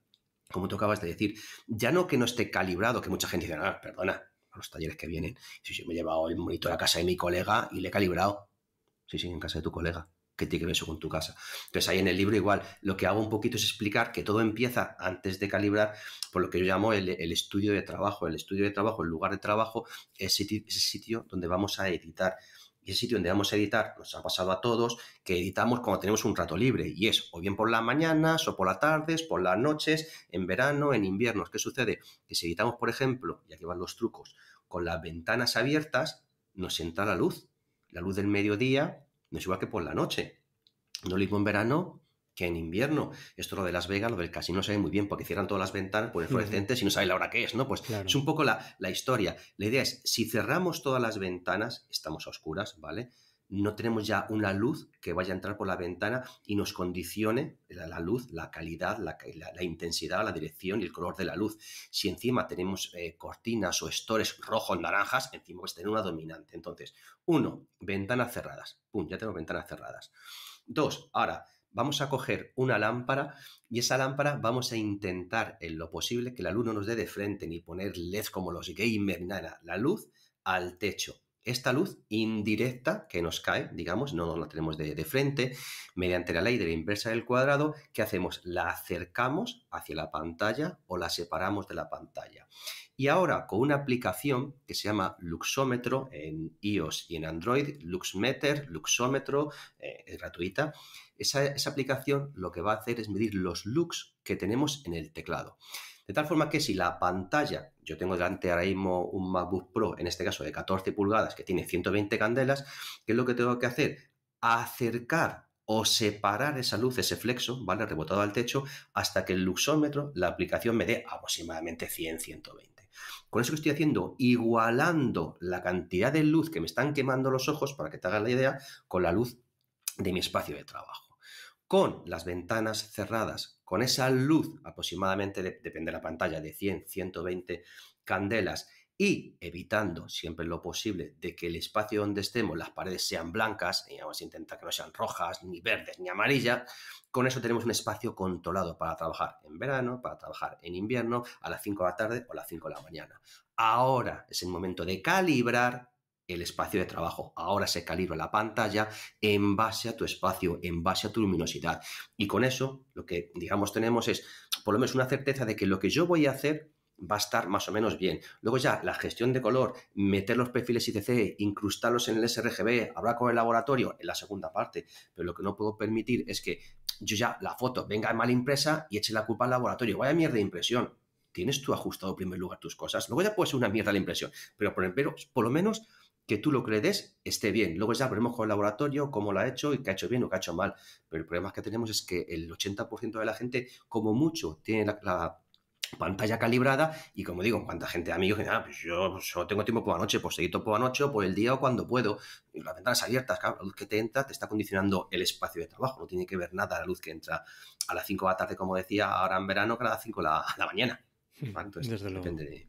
B: como tú acabas de decir, ya no que no esté calibrado, que mucha gente dice, ah, perdona, a los talleres que vienen, si yo me he llevado el monitor a casa de mi colega y le he calibrado. Sí, sí, en casa de tu colega que tiene que ver eso con tu casa. Entonces ahí en el libro igual lo que hago un poquito es explicar que todo empieza antes de calibrar por lo que yo llamo el, estudio de trabajo. El estudio de trabajo, el lugar de trabajo, es ese sitio donde vamos a editar. Y ese sitio donde vamos a editar, nos ha pasado a todos, que editamos cuando tenemos un rato libre. Y es o bien por las mañanas, o por las tardes, por las noches, en verano, en invierno. ¿Qué sucede? Que si editamos, por ejemplo, y aquí van los trucos, con las ventanas abiertas, nos entra la luz. La luz del mediodía no es igual que por la noche. No lo en verano que en invierno. Esto lo de Las Vegas, lo del casino se ve muy bien, porque cierran todas las ventanas, por el y no saben la hora que es, ¿no? Pues es un poco la, la, historia. La idea es, si cerramos todas las ventanas, estamos a oscuras, ¿vale? no tenemos ya una luz que vaya a entrar por la ventana y nos condicione la, luz, la calidad, la, intensidad, la dirección y el color de la luz. Si encima tenemos eh, cortinas o estores rojos, naranjas, encima a pues tener una dominante. Entonces, uno, ventanas cerradas. Pum, ya tenemos ventanas cerradas. Dos, ahora vamos a coger una lámpara y esa lámpara vamos a intentar en lo posible que la luz no nos dé de frente ni poner LED como los gamers, nada. La luz al techo esta luz indirecta que nos cae, digamos, no nos la tenemos de, frente, mediante la ley de la inversa del cuadrado, ¿qué hacemos? La acercamos hacia la pantalla o la separamos de la pantalla. Y ahora con una aplicación que se llama Luxómetro en iOS y en Android, Luxmeter, Luxómetro, eh, es gratuita, esa, esa aplicación lo que va a hacer es medir los lux que tenemos en el teclado. De tal forma que si la pantalla yo tengo delante ahora mismo un MacBook Pro, en este caso de 14 pulgadas, que tiene 120 candelas, ¿qué es lo que tengo que hacer? Acercar o separar esa luz, ese flexo, ¿vale? Rebotado al techo, hasta que el luxómetro, la aplicación me dé aproximadamente 100, 120. Con eso que estoy haciendo, igualando la cantidad de luz que me están quemando los ojos, para que te hagas la idea, con la luz de mi espacio de trabajo. Con las ventanas cerradas, con esa luz, aproximadamente, depende de la pantalla, de 100, 120 candelas y evitando siempre lo posible de que el espacio donde estemos, las paredes sean blancas, y vamos a intentar que no sean rojas, ni verdes, ni amarillas, con eso tenemos un espacio controlado para trabajar en verano, para trabajar en invierno, a las 5 de la tarde o a las 5 de la mañana. Ahora es el momento de calibrar el espacio de trabajo. Ahora se calibra la pantalla en base a tu espacio, en base a tu luminosidad. Y con eso, lo que, digamos, tenemos es por lo menos una certeza de que lo que yo voy a hacer va a estar más o menos bien. Luego ya la gestión de color, meter los perfiles ICC, incrustarlos en el sRGB, habrá con el laboratorio en la segunda parte, pero lo que no puedo permitir es que yo ya la foto venga mal impresa y eche la culpa al laboratorio. Vaya mierda de impresión. Tienes tú ajustado en primer lugar tus cosas. Luego ya puede ser una mierda la impresión, pero por lo menos que tú lo crees esté bien. Luego ya veremos con el laboratorio cómo lo ha hecho y qué ha hecho bien o qué ha hecho mal. Pero el problema que tenemos es que el 80% de la gente, como mucho, tiene la, pantalla calibrada y como digo, cuánta gente amigos que ah, pues yo solo tengo tiempo por la noche, pues seguito por la noche o por el día o cuando puedo. las ventanas abiertas, claro, la luz que te entra te está condicionando el espacio de trabajo, no tiene que ver nada la luz que entra a las 5 de la tarde, como decía, ahora en verano, cada 5 de la, mañana.
A: Hmm, desde depende de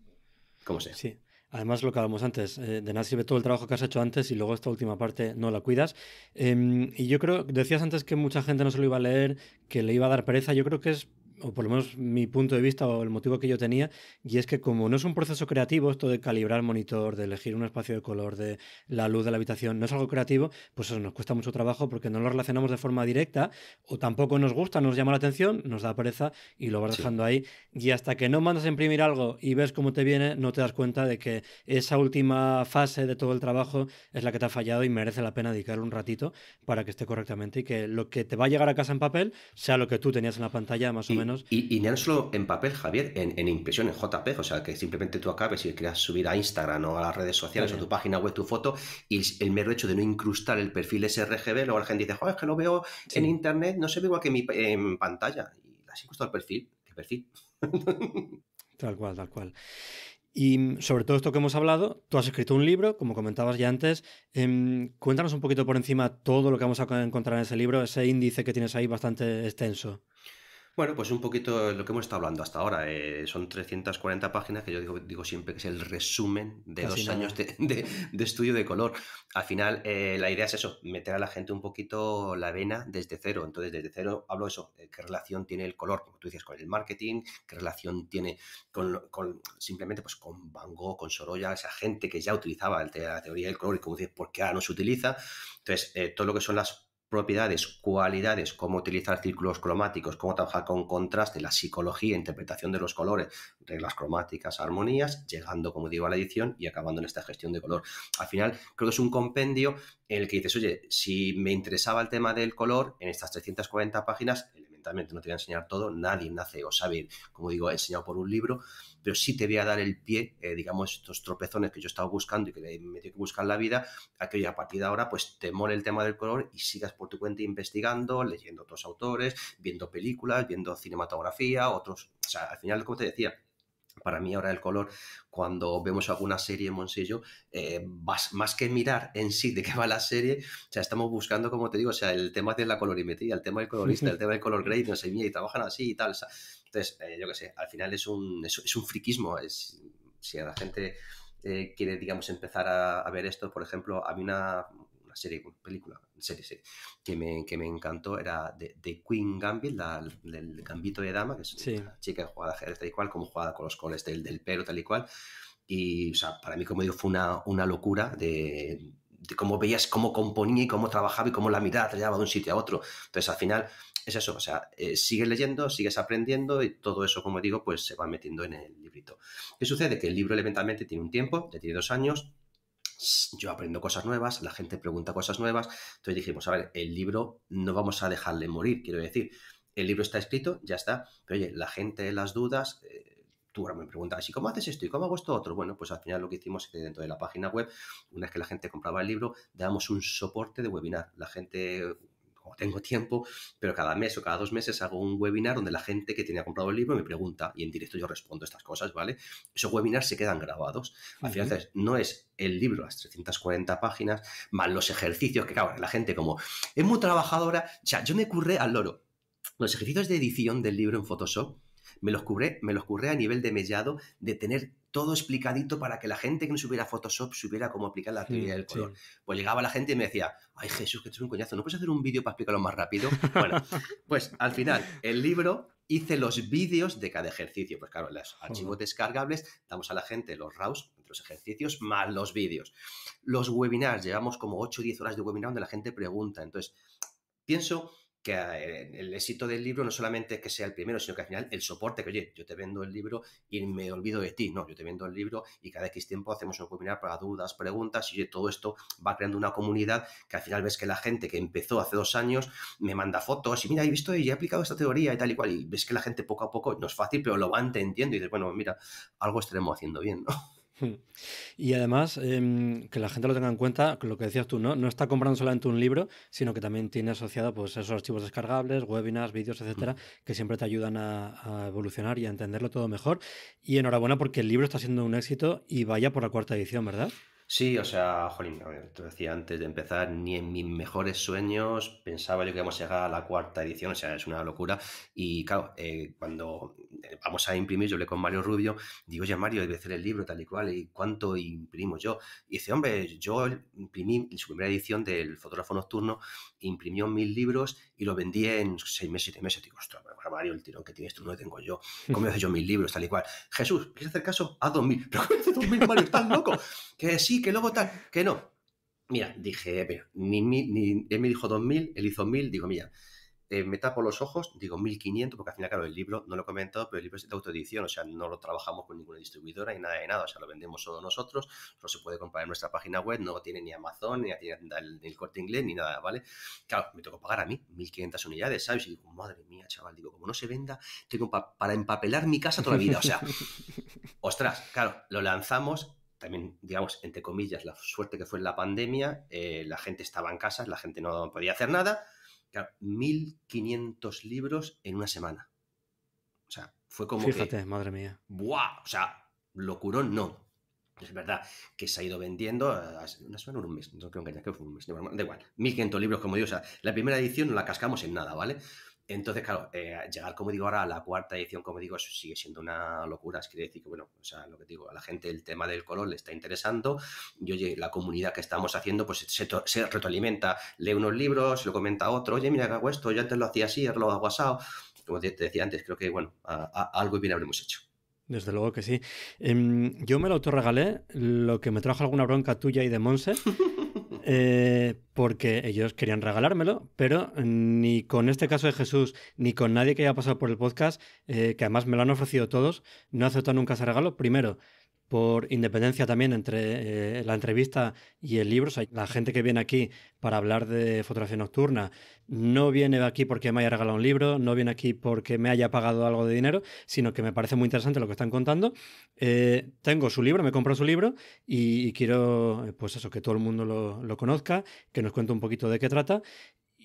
A: cómo sé Sí. Además, lo que hablamos antes, eh, de nada sirve todo el trabajo que has hecho antes y luego esta última parte no la cuidas. Em, y yo creo, decías antes que mucha gente no se lo iba a leer, que le iba a dar pereza. Yo creo que es o por lo menos mi punto de vista o el motivo que yo tenía, y es que como no es un proceso creativo, esto de calibrar el monitor, de elegir un espacio de color, de la luz de la habitación, no es algo creativo, pues eso nos cuesta mucho trabajo porque no lo relacionamos de forma directa o tampoco nos gusta, nos llama la atención, nos da pereza y lo vas dejando ahí. Y hasta que no mandas a imprimir algo y ves cómo te viene, no te das cuenta de que esa última fase de todo el trabajo es la que te ha fallado y merece la pena dedicar un ratito para que esté correctamente y que lo que te va a llegar a casa en papel sea lo que tú tenías en la pantalla más o menos
B: y, y no solo en papel, Javier, en, impresión, en JPEG, o sea, que simplemente tú acabes y quieras subir a Instagram o a las redes sociales o tu página web tu foto y el mero hecho de no incrustar el perfil sRGB, luego la gente dice, joder, es que lo veo en internet, no se ve igual que en pantalla. Y le has incrustado el perfil, ¿qué perfil?
A: tal cual, tal cual. Y mm, sobre todo esto que hemos hablado, tú has escrito un libro, como comentabas ya antes. Em, cuéntanos un poquito por encima todo lo que vamos a encontrar en ese libro, ese índice que tienes ahí bastante extenso.
B: Bueno, pues un poquito lo que hemos estado hablando hasta ahora. Eh, son 340 páginas que yo digo, digo, siempre que es el resumen de dos años de, estudio de color. Al final, eh, la idea es eso, meter a la gente un poquito la vena desde cero. Entonces, desde cero hablo eso, qué relación tiene el color, como tú dices, con el marketing, qué relación tiene con, simplemente pues con Van Gogh, con Sorolla, esa gente que ya utilizaba la teoría del color y como dices, ¿por qué ahora no se utiliza? Entonces, eh, todo lo que son las propiedades, cualidades, cómo utilizar círculos cromáticos, cómo trabajar con contraste, la psicología, interpretación de los colores, reglas cromáticas, armonías, llegando, como digo, a la edición y acabando en esta gestión de color. Al final, creo que es un compendio en el que dices, oye, si me interesaba el tema del color, en estas 340 páginas, no te voy a enseñar todo, nadie nace o sabe, como digo, enseñado por un libro, pero sí te voy a dar el pie, eh, digamos, estos tropezones que yo he estado buscando y que me he que buscar en la vida, a que a partir de ahora pues te mole el tema del color y sigas por tu cuenta investigando, leyendo otros autores, viendo películas, viendo cinematografía, otros, o sea, al final, como te decía, para mí ahora el color, cuando vemos alguna serie en Monsillo, eh, más, que mirar en sí de qué va la serie, o sea, estamos buscando, como te digo, o sea, el tema de la colorimetría, el tema del colorista, el tema del color grade, no sé, y trabajan así y tal. entonces, eh, yo qué sé, al final es un, es, un friquismo. si la gente eh, quiere, digamos, empezar a, ver esto, por ejemplo, a mí una, serie, película, serie, serie que, me, que me encantó, era de, Queen Gambit, la, del Gambito de Dama, que es una chica jugada tal y cual, como jugada con los coles del, del pelo tal y cual. Y, o sea, para mí, como digo, fue una, una locura de, de cómo veías, cómo componía y cómo trabajaba y cómo la mirada te de un sitio a otro. Entonces, al final, es eso, o sea, eh, sigues leyendo, sigues aprendiendo y todo eso, como digo, pues se va metiendo en el librito. ¿Qué sucede? Que el libro elementalmente tiene un tiempo, ya tiene dos años, yo aprendo cosas nuevas, la gente pregunta cosas nuevas. Entonces dijimos, a ver, el libro no vamos a dejarle morir, quiero decir, el libro está escrito, ya está. Pero oye, la gente, las dudas, eh, tú ahora me preguntas, ¿y cómo haces esto? ¿Y cómo hago esto otro? Bueno, pues al final lo que hicimos es que dentro de la página web, una vez que la gente compraba el libro, damos un soporte de webinar. La gente o tengo tiempo, pero cada mes o cada dos meses hago un webinar donde la gente que tenía comprado el libro me pregunta y en directo yo respondo estas cosas, ¿vale? Esos webinars se quedan grabados. Al final, no es el libro, las 340 páginas, más los ejercicios, que claro, la gente como es muy trabajadora, o sea, yo me curré al loro. Los ejercicios de edición del libro en Photoshop me los curré, me los curré a nivel de mellado de tener todo explicadito para que la gente que no supiera Photoshop supiera cómo aplicar la teoría del color. Pues llegaba la gente y me decía, ay Jesús, que esto es un coñazo, ¿no puedes hacer un vídeo para explicarlo más rápido? Bueno, pues al final el libro hice los vídeos de cada ejercicio. Pues claro, los archivos descargables, damos a la gente los RAWs, los ejercicios, más los vídeos. Los webinars, llevamos como 8 o 10 horas de webinar donde la gente pregunta. Entonces, pienso que eh, el éxito del libro no solamente es que sea el primero, sino que al final el soporte, que oye, yo te vendo el libro y me olvido de ti, no, yo te vendo el libro y cada X tiempo hacemos un webinar para dudas, preguntas y todo esto va creando una comunidad que al final ves que la gente que empezó hace dos años me manda fotos y mira, he visto y he aplicado esta teoría y tal y cual y ves que la gente poco a poco, no es fácil, pero lo va entendiendo y dices, bueno, mira, algo estaremos haciendo bien, ¿no? Hmm.
A: Y además, em, que la gente lo tenga en cuenta, lo que decías tú, ¿no? No está comprando solamente un libro, sino que también tiene asociado pues, esos archivos descargables, webinars, vídeos, etcétera, que siempre te ayudan a, evolucionar y a entenderlo todo mejor. Y enhorabuena porque el libro está siendo un éxito y vaya por la cuarta edición, ¿verdad?
B: Sí, o sea, jolín, te decía antes de empezar, ni en mis mejores sueños pensaba yo que íbamos a llegar a la cuarta edición, o sea, es una locura. Y claro, eh, cuando eh, vamos a imprimir, yo hablé con Mario Rubio, digo, oye Mario, debe hacer el libro tal y cual, ¿y cuánto imprimo yo? Y dice, hombre, yo imprimí su primera edición del Fotógrafo Nocturno, imprimió mil libros y lo vendí en seis meses, siete meses. Digo, ostras, Mario, el tirón que tienes tú no lo tengo yo. ¿Cómo haces yo mil libros tal y cual? Jesús, ¿quieres hacer caso? A dos mil. ¿Pero cómo dos mil, Mario? ¿Estás loco? Que sí, que luego tal, que no. Mira, dije, pero eh, ni, ni, él me dijo 2.000, él hizo 1.000, digo, mira, eh, me tapo los ojos, digo 1500, porque al final, claro, el libro, no lo he comentado, pero el libro es de autoedición, o sea, no lo trabajamos con ninguna distribuidora y nada de nada, o sea, lo vendemos solo nosotros, no se puede comprar en nuestra página web, no tiene ni Amazon, ni, el, corte inglés, ni nada, ¿vale? Claro, me tocó pagar a mí 1500 unidades, ¿sabes? Y digo, madre mía, chaval, digo, como no se venda, tengo para empapelar mi casa toda la vida, o sea, ostras, claro, lo lanzamos también, digamos, entre comillas, la suerte que fue la pandemia, eh, la gente estaba en casa, la gente no podía hacer nada. Claro, 1.500 libros en una semana. O sea, fue como. Fíjate, madre mía. ¡Buah! O sea, locurón no. Es verdad que se ha ido vendiendo una semana o un mes, no creo que, que fue un mes, da igual, 1500 libros, como yo o sea, la primera edición no la cascamos en nada, ¿vale? Entonces, claro, eh, llegar, como digo, ahora a la cuarta edición, como digo, sigue siendo una locura. Es decir que, bueno, o sea, lo que digo, a la gente el tema del color le está interesando y, oye, la comunidad que estamos haciendo, pues se, se retroalimenta, lee unos libros, lo comenta a otro, oye, mira que hago esto, yo antes lo hacía así, ahora lo hago asado. Como te, decía antes, creo que, bueno, algo bien habremos hecho.
A: Desde luego que sí. Em, yo me lo autorregalé, lo que me trajo alguna bronca tuya y de Monse. Eh, porque ellos querían regalármelo, pero ni con este caso de Jesús, ni con nadie que haya pasado por el podcast, eh, que además me lo han ofrecido todos, no acepto nunca ese regalo. Primero, por independencia también entre eh, la entrevista y el libro. la gente que viene aquí para hablar de fotografía nocturna no viene aquí porque me haya regalado un libro, no viene aquí porque me haya pagado algo de dinero, sino que me parece muy interesante lo que están contando. Eh, tengo su libro, me compro su libro y, quiero, pues eso, que todo el mundo lo, lo, conozca, que nos cuente un poquito de qué trata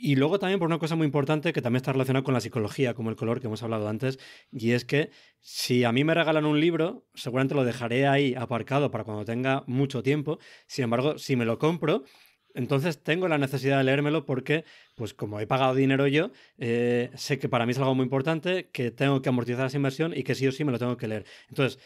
A: y luego también por una cosa muy importante que también está relacionada con la psicología, como el color que hemos hablado antes, y es que si a mí me regalan un libro, seguramente lo dejaré ahí aparcado para cuando tenga mucho tiempo. Sin embargo, si me lo compro, entonces tengo la necesidad de leérmelo porque, pues como he pagado dinero yo, eh, sé que para mí es algo muy importante, que tengo que amortizar esa inversión y que sí o sí me lo tengo que leer. Entonces,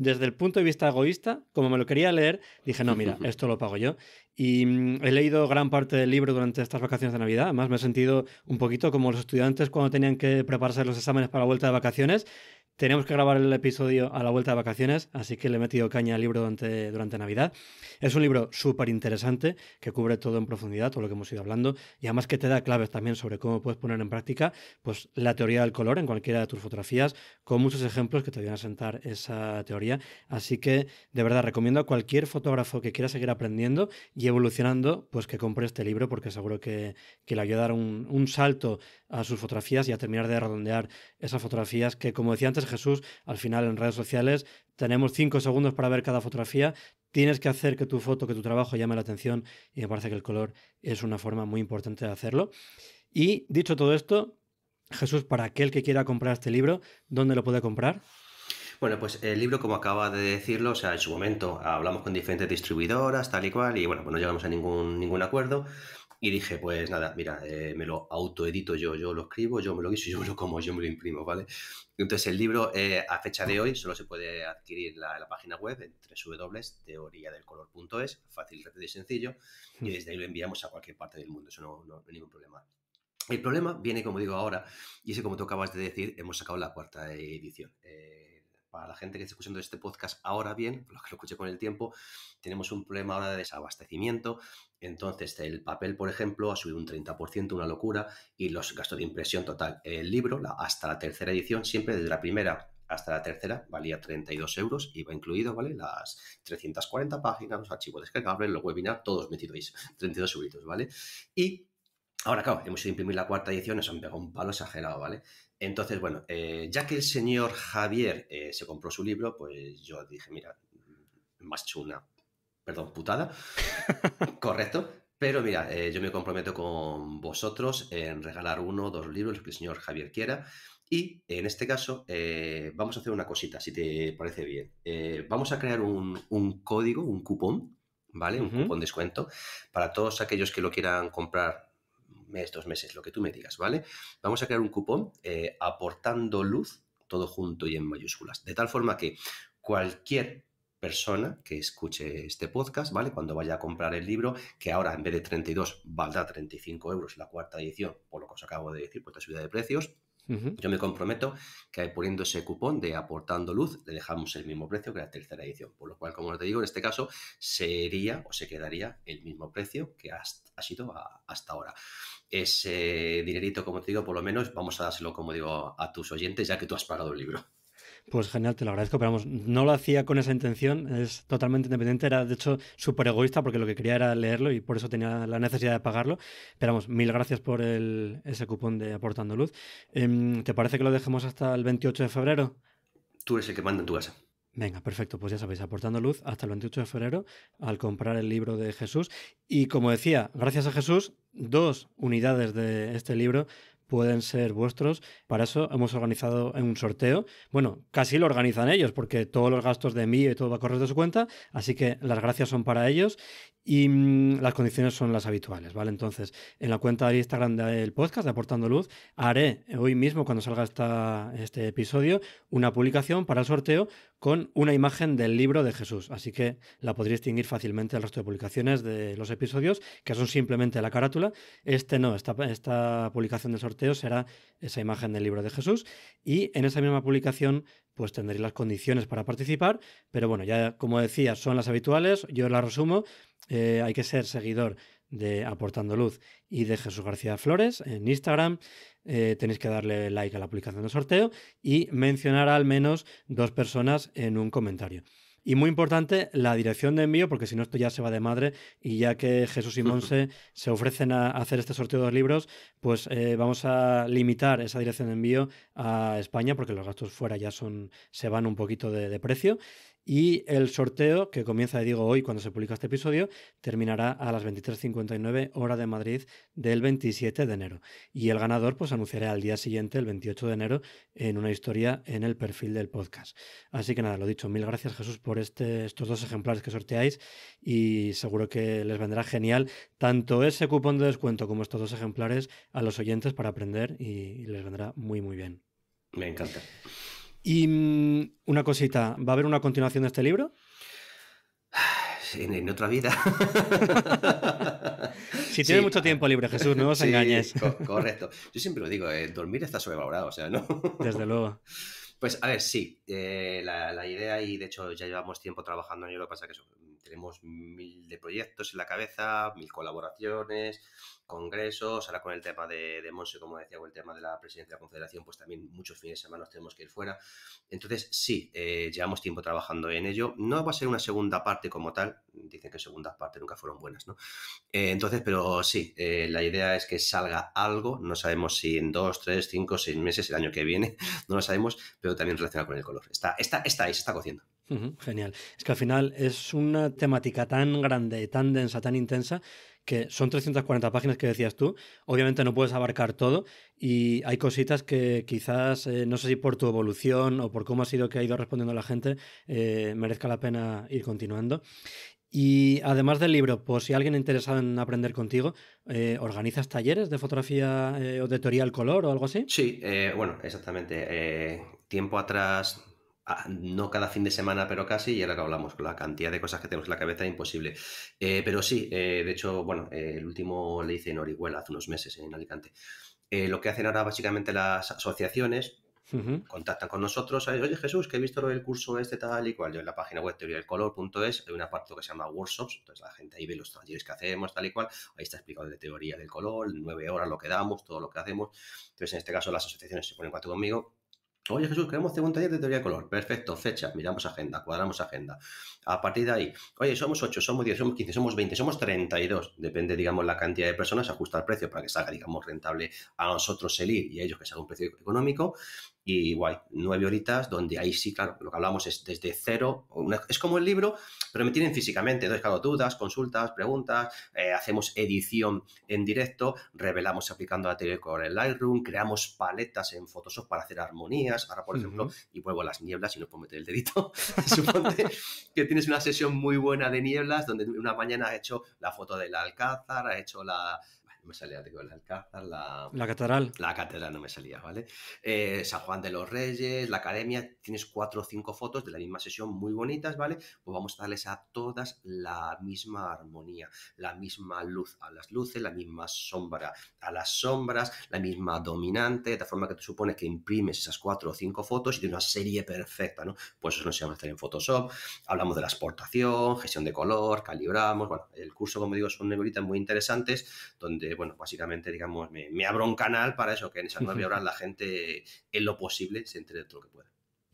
A: desde el punto de vista egoísta, como me lo quería leer, dije, no, mira, esto lo pago yo. Y mm, he leído gran parte del libro durante estas vacaciones de Navidad. Además, me he sentido un poquito como los estudiantes cuando tenían que prepararse los exámenes para la vuelta de vacaciones, tenemos que grabar el episodio a la vuelta de vacaciones, así que le he metido caña al libro durante, Navidad. Es un libro súper interesante que cubre todo en profundidad, todo lo que hemos ido hablando, y además que te da claves también sobre cómo puedes poner en práctica pues, la teoría del color en cualquiera de tus fotografías, con muchos ejemplos que te van a sentar esa teoría. Así que de verdad recomiendo a cualquier fotógrafo que quiera seguir aprendiendo y evolucionando, pues que compre este libro porque seguro que, le ayuda a dar un, un salto a sus fotografías y a terminar de redondear esas fotografías que, como decía antes Jesús, al final en redes sociales tenemos cinco segundos para ver cada fotografía, tienes que hacer que tu foto, que tu trabajo llame la atención y me parece que el color es una forma muy importante de hacerlo. Y dicho todo esto, Jesús, para aquel que quiera comprar este libro, ¿dónde lo puede comprar?
B: Bueno, pues el libro, como acaba de decirlo, o sea, en su momento hablamos con diferentes distribuidoras, tal y cual, y bueno, pues no llegamos a ningún, ningún acuerdo. Y dije, pues nada, mira, eh, me lo autoedito yo, yo lo escribo, yo me lo guiso, yo me lo como, yo me lo imprimo, ¿vale? Entonces el libro eh, a fecha de hoy solo se puede adquirir en la, en página web en www.teoriadelcolor.es, fácil, rápido y sencillo, y mm. desde ahí lo enviamos a cualquier parte del mundo, eso no, no, ningún problema. El problema viene, como digo ahora, y es como tú acabas de decir, hemos sacado la cuarta edición. Eh, para la gente que está escuchando este podcast ahora bien, lo que lo escuché con el tiempo, tenemos un problema ahora de desabastecimiento. Entonces, el papel, por ejemplo, ha subido un 30%, una locura, y los gastos de impresión total. El libro, hasta la tercera edición, siempre desde la primera hasta la tercera, valía 32 euros, iba incluido, ¿vale? Las 340 páginas, los archivos descargables, los webinars, todos metidos, 32 euros, ¿vale? Y Ahora, claro, hemos ido a imprimir la cuarta edición, eso me pegó un palo exagerado, ¿vale? Entonces, bueno, eh, ya que el señor Javier eh, se compró su libro, pues yo dije, mira, más chuna, perdón, putada, correcto. Pero mira, eh, yo me comprometo con vosotros en regalar uno o dos libros, que el señor Javier quiera. Y en este caso, vamos a hacer una cosita, si te parece bien. vamos a crear un, código, un cupón, ¿vale? Un cupón descuento para todos aquellos que lo quieran comprar mes, dos meses, lo que tú me digas, ¿vale? Vamos a crear un cupón eh, aportando luz, todo junto y en mayúsculas, de tal forma que cualquier persona que escuche este podcast, ¿vale? Cuando vaya a comprar el libro, que ahora en vez de 32 valdrá 35 euros la cuarta edición, por lo que os acabo de decir, por esta subida de precios, yo me comprometo que poniendo ese cupón de aportando luz le dejamos el mismo precio que la tercera edición, por lo cual, como te digo, en este caso sería o se quedaría el mismo precio que ha sido hasta ahora. Ese dinerito, como te digo, por lo menos vamos a dárselo, como digo, a tus oyentes, ya que tú has pagado
A: el libro. Pues genial, te lo agradezco, pero vamos, no lo hacía con esa intención, es totalmente independiente, era de hecho súper egoísta porque lo que quería era leerlo y por eso tenía la necesidad de pagarlo. Pero vamos, mil gracias por ese cupón de Aportando Luz. Em, ¿Te parece que lo dejemos hasta el 28 de febrero?
B: Tú eres el que manda en tu casa.
A: Venga, perfecto, pues ya sabéis, aportando luz hasta el 28 de febrero al comprar el libro de Jesús. Y como decía, gracias a Jesús, dos unidades de este libro pueden ser vuestros. Para eso hemos organizado un sorteo. Bueno, casi lo organizan ellos porque todos los gastos de mí y todo va a correr de su cuenta, así que las gracias son para ellos y mm, las condiciones son las habituales, ¿vale? Entonces, en la cuenta de Instagram del podcast de Aportando Luz haré hoy mismo cuando salga este episodio una publicación para el sorteo con una imagen del libro de Jesús. Así que la podría distinguir fácilmente del resto de publicaciones de los episodios, que son simplemente la carátula. Este no, esta, esta publicación del sorteo será esa imagen del libro de Jesús. Y en esa misma publicación, pues tendréis las condiciones para participar. Pero bueno, ya como decía, son las habituales. Yo las resumo. Eh, hay que ser seguidor de Aportando Luz y de Jesús García Flores en Instagram. Eh, tenéis que darle like a la publicación del sorteo y mencionar al menos dos personas en un comentario. Y muy importante, la dirección de envío, porque si no, esto ya se va de madre. Y ya que Jesús y Monse se ofrecen a hacer este sorteo de libros, pues eh, vamos a limitar esa dirección de envío a España, porque los gastos fuera ya son, se van un poquito de precio. Y el sorteo, que comienza, digo, hoy cuando se publica este episodio, terminará a las 23.59 hora de Madrid del 27 de enero. Y el ganador, pues anunciaré al día siguiente, el 28 de enero, en una historia en el perfil del podcast. Así que nada, lo dicho, mil gracias Jesús por este, estos dos ejemplares que sorteáis y seguro que les vendrá genial tanto ese cupón de descuento como estos dos ejemplares a los oyentes para aprender y les vendrá muy, muy bien. Me encanta. Y mm, una cosita, ¿va a haber una continuación de este libro?
B: En, otra vida.
A: si tienes mucho tiempo libre, Jesús, no os engañes. correcto.
B: Yo siempre lo digo, eh, dormir está sobrevalorado, o sea, ¿no? Desde luego. Pues a ver, sí, eh, la, idea, y de hecho ya llevamos tiempo trabajando en ello, lo que pasa que tenemos mil de proyectos en la cabeza, mil colaboraciones, congresos, ahora con el tema de, de Monse, como decía, con el tema de la presidencia de la Confederación, pues también muchos fines de semana nos tenemos que ir fuera. Entonces, sí, eh, llevamos tiempo trabajando en ello. No va a ser una segunda parte como tal, dicen que segundas partes nunca fueron buenas, ¿no? Eh, entonces, pero sí, eh, la idea es que salga algo, no sabemos si en dos, tres, cinco, seis meses, el año que viene, no lo sabemos, pero también relacionado con el color. Está, está, está ahí, se está cociendo
A: genial. Es que al final es una temática tan grande, tan densa, tan intensa, que son 340 páginas que decías tú. Obviamente no puedes abarcar todo y hay cositas que quizás, eh, no sé si por tu evolución o por cómo ha sido que ha ido respondiendo la gente, eh, merezca la pena ir continuando. Y además del libro, por si alguien interesado en aprender contigo, eh, ¿organizas talleres de fotografía o de teoría color o algo así? Sí,
B: bueno, exactamente. tiempo atrás no cada fin de semana, pero casi, y ahora que hablamos, con la cantidad de cosas que tenemos en la cabeza es imposible. Eh, pero sí, eh, de hecho, bueno, eh, el último le hice en Orihuela hace unos meses, en Alicante. lo que hacen ahora básicamente las asociaciones, contactan con nosotros, oye Jesús, que he visto el curso este tal y cual, yo en la página web color.es hay una parte que se llama workshops, entonces la gente ahí ve los talleres que hacemos, tal y cual, ahí está explicado de teoría del color, nueve horas lo que damos, todo lo que hacemos, entonces en este caso las asociaciones se ponen en contacto conmigo Oye Jesús, queremos hacer un taller de teoría de color. Perfecto, fecha, miramos agenda, cuadramos agenda. A partir de ahí, oye, somos 8, somos 10, somos 15, somos 20, somos 32. Depende, digamos, la cantidad de personas, ajusta el precio para que salga, digamos, rentable a nosotros el ir y a ellos que salga un precio económico y guay, nueve horitas donde ahí sí, claro, lo que hablamos es desde cero, es como el libro, pero me tienen físicamente, entonces, claro, dudas, consultas, preguntas, eh, hacemos edición en directo, revelamos aplicando la teoría con el Lightroom, creamos paletas en Photoshop para hacer armonías, ahora, por ejemplo, y vuelvo las nieblas y no puedo meter el dedito, suponte que tienes una sesión muy buena de nieblas donde una mañana has hecho la foto del Alcázar, has hecho la me salía, digo, el Alcázar, la... La catedral. La catedral no me salía, ¿vale? Eh, San Juan de los Reyes, la academia, tienes cuatro o cinco fotos de la misma sesión muy bonitas, ¿vale? Pues vamos a darles a todas la misma armonía, la misma luz a las luces, la misma sombra a las sombras, la misma dominante, de tal forma que te supones que imprimes esas cuatro o cinco fotos y de una serie perfecta, ¿no? Pues eso no se llama estar en Photoshop, hablamos de la exportación, gestión de color, calibramos, bueno, el curso, como digo, son negritas muy interesantes donde bueno, básicamente, digamos, me, abro un canal para eso, que en esas nueve horas la gente, en lo posible, se entere de todo lo que pueda.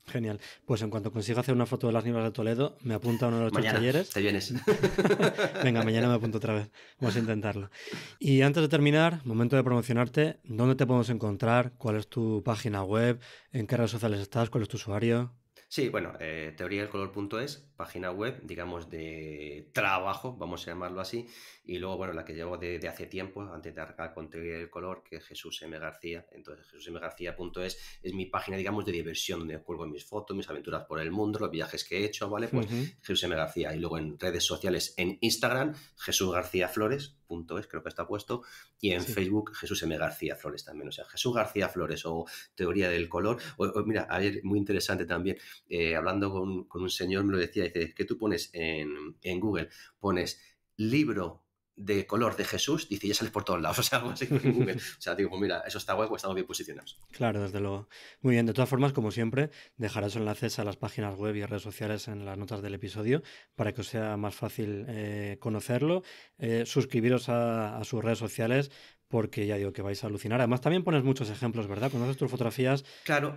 A: Genial. Pues en cuanto consiga hacer una foto de las nieblas de Toledo, me apunta a uno de los talleres. Te vienes. Venga, mañana me apunto otra vez. Vamos a intentarlo. Y antes de terminar, momento de promocionarte, ¿dónde te podemos encontrar? ¿Cuál es tu página web? ¿En qué redes sociales estás? ¿Cuál es tu usuario?
B: Sí, bueno, eh, teoría del color.es, página web, digamos, de trabajo, vamos a llamarlo así, y luego, bueno, la que llevo de, hace tiempo, antes de arrancar con teoría del color, que es Jesús M. García, entonces punto es mi página, digamos, de diversión, donde cuelgo mis fotos, mis aventuras por el mundo, los viajes que he hecho, ¿vale? Pues Jesús M. García, y luego en redes sociales, en Instagram, Jesús García Flores, es, creo que está puesto, y en Facebook Jesús M. García Flores también, o sea, Jesús García Flores o Teoría del Color, o, mira, a muy interesante también, eh, hablando con, un señor me lo decía, dice, que tú pones en, en Google? Pones libro de color de Jesús, dice, ya sales por todos lados, o sea, digo, mira, eso está guay, pues estamos bien posicionados.
A: Claro, desde luego. Muy bien, de todas formas, como siempre, dejarás enlaces a las páginas web y redes sociales en las notas del episodio para que os sea más fácil eh, conocerlo. Eh, suscribiros a, sus redes sociales porque ya digo que vais a alucinar. Además, también pones muchos ejemplos, ¿verdad? conoces tus fotografías. Claro,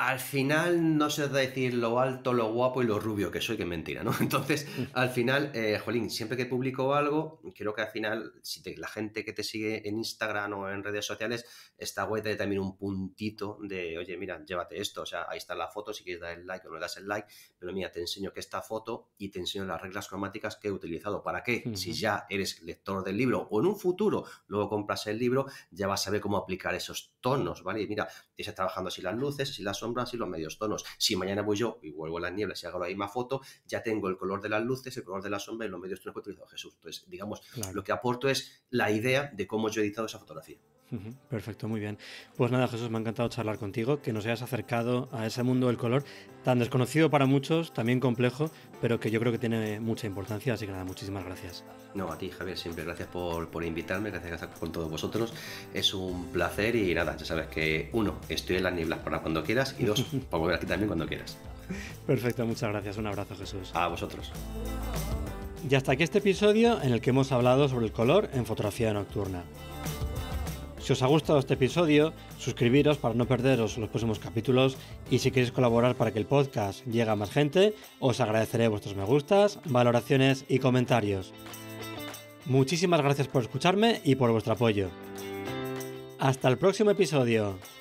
A: al final
B: no se va a decir lo alto, lo guapo y lo rubio que soy, que mentira, ¿no? Entonces, al final, eh, Jolín, siempre que publico algo, creo que al final, si la gente que te sigue en Instagram o en redes sociales, está web de también un puntito de, oye, mira, llévate esto, o sea, ahí está la foto, si quieres dar el like o no le das el like, pero mira, te enseño que esta foto y te enseño las reglas cromáticas que he utilizado. ¿Para qué? Si ya eres lector del libro o en un futuro luego compras el libro, ya vas a ver cómo aplicar esos tonos, ¿vale? Y mira, estás trabajando así las luces, si las sombras, y los medios tonos. Si mañana voy yo y vuelvo a las nieblas y hago la misma foto, ya tengo el color de las luces, el color de la sombra y los medios tonos que he utilizado Jesús. Entonces, digamos, lo que aporto es la idea de cómo yo he editado esa fotografía.
A: Perfecto, muy bien. Pues nada, Jesús, me ha encantado charlar contigo, que nos hayas acercado a ese mundo del color tan desconocido para muchos, también complejo, pero que yo creo que tiene mucha importancia. Así que nada, muchísimas gracias.
B: No, a ti, Javier, siempre gracias por, invitarme, gracias por estar con todos vosotros. Es un placer y nada, ya sabes que uno, estoy en las nieblas para cuando quieras y dos, para volver aquí
A: también cuando quieras. Perfecto, muchas gracias. Un abrazo, Jesús. A vosotros. Y hasta aquí este episodio en el que hemos hablado sobre el color en fotografía nocturna. Si os ha gustado este episodio, suscribiros para no perderos los próximos capítulos y si queréis colaborar para que el podcast llegue a más gente, os agradeceré vuestros me gustas, valoraciones y comentarios. Muchísimas gracias por escucharme y por vuestro apoyo. Hasta el próximo episodio.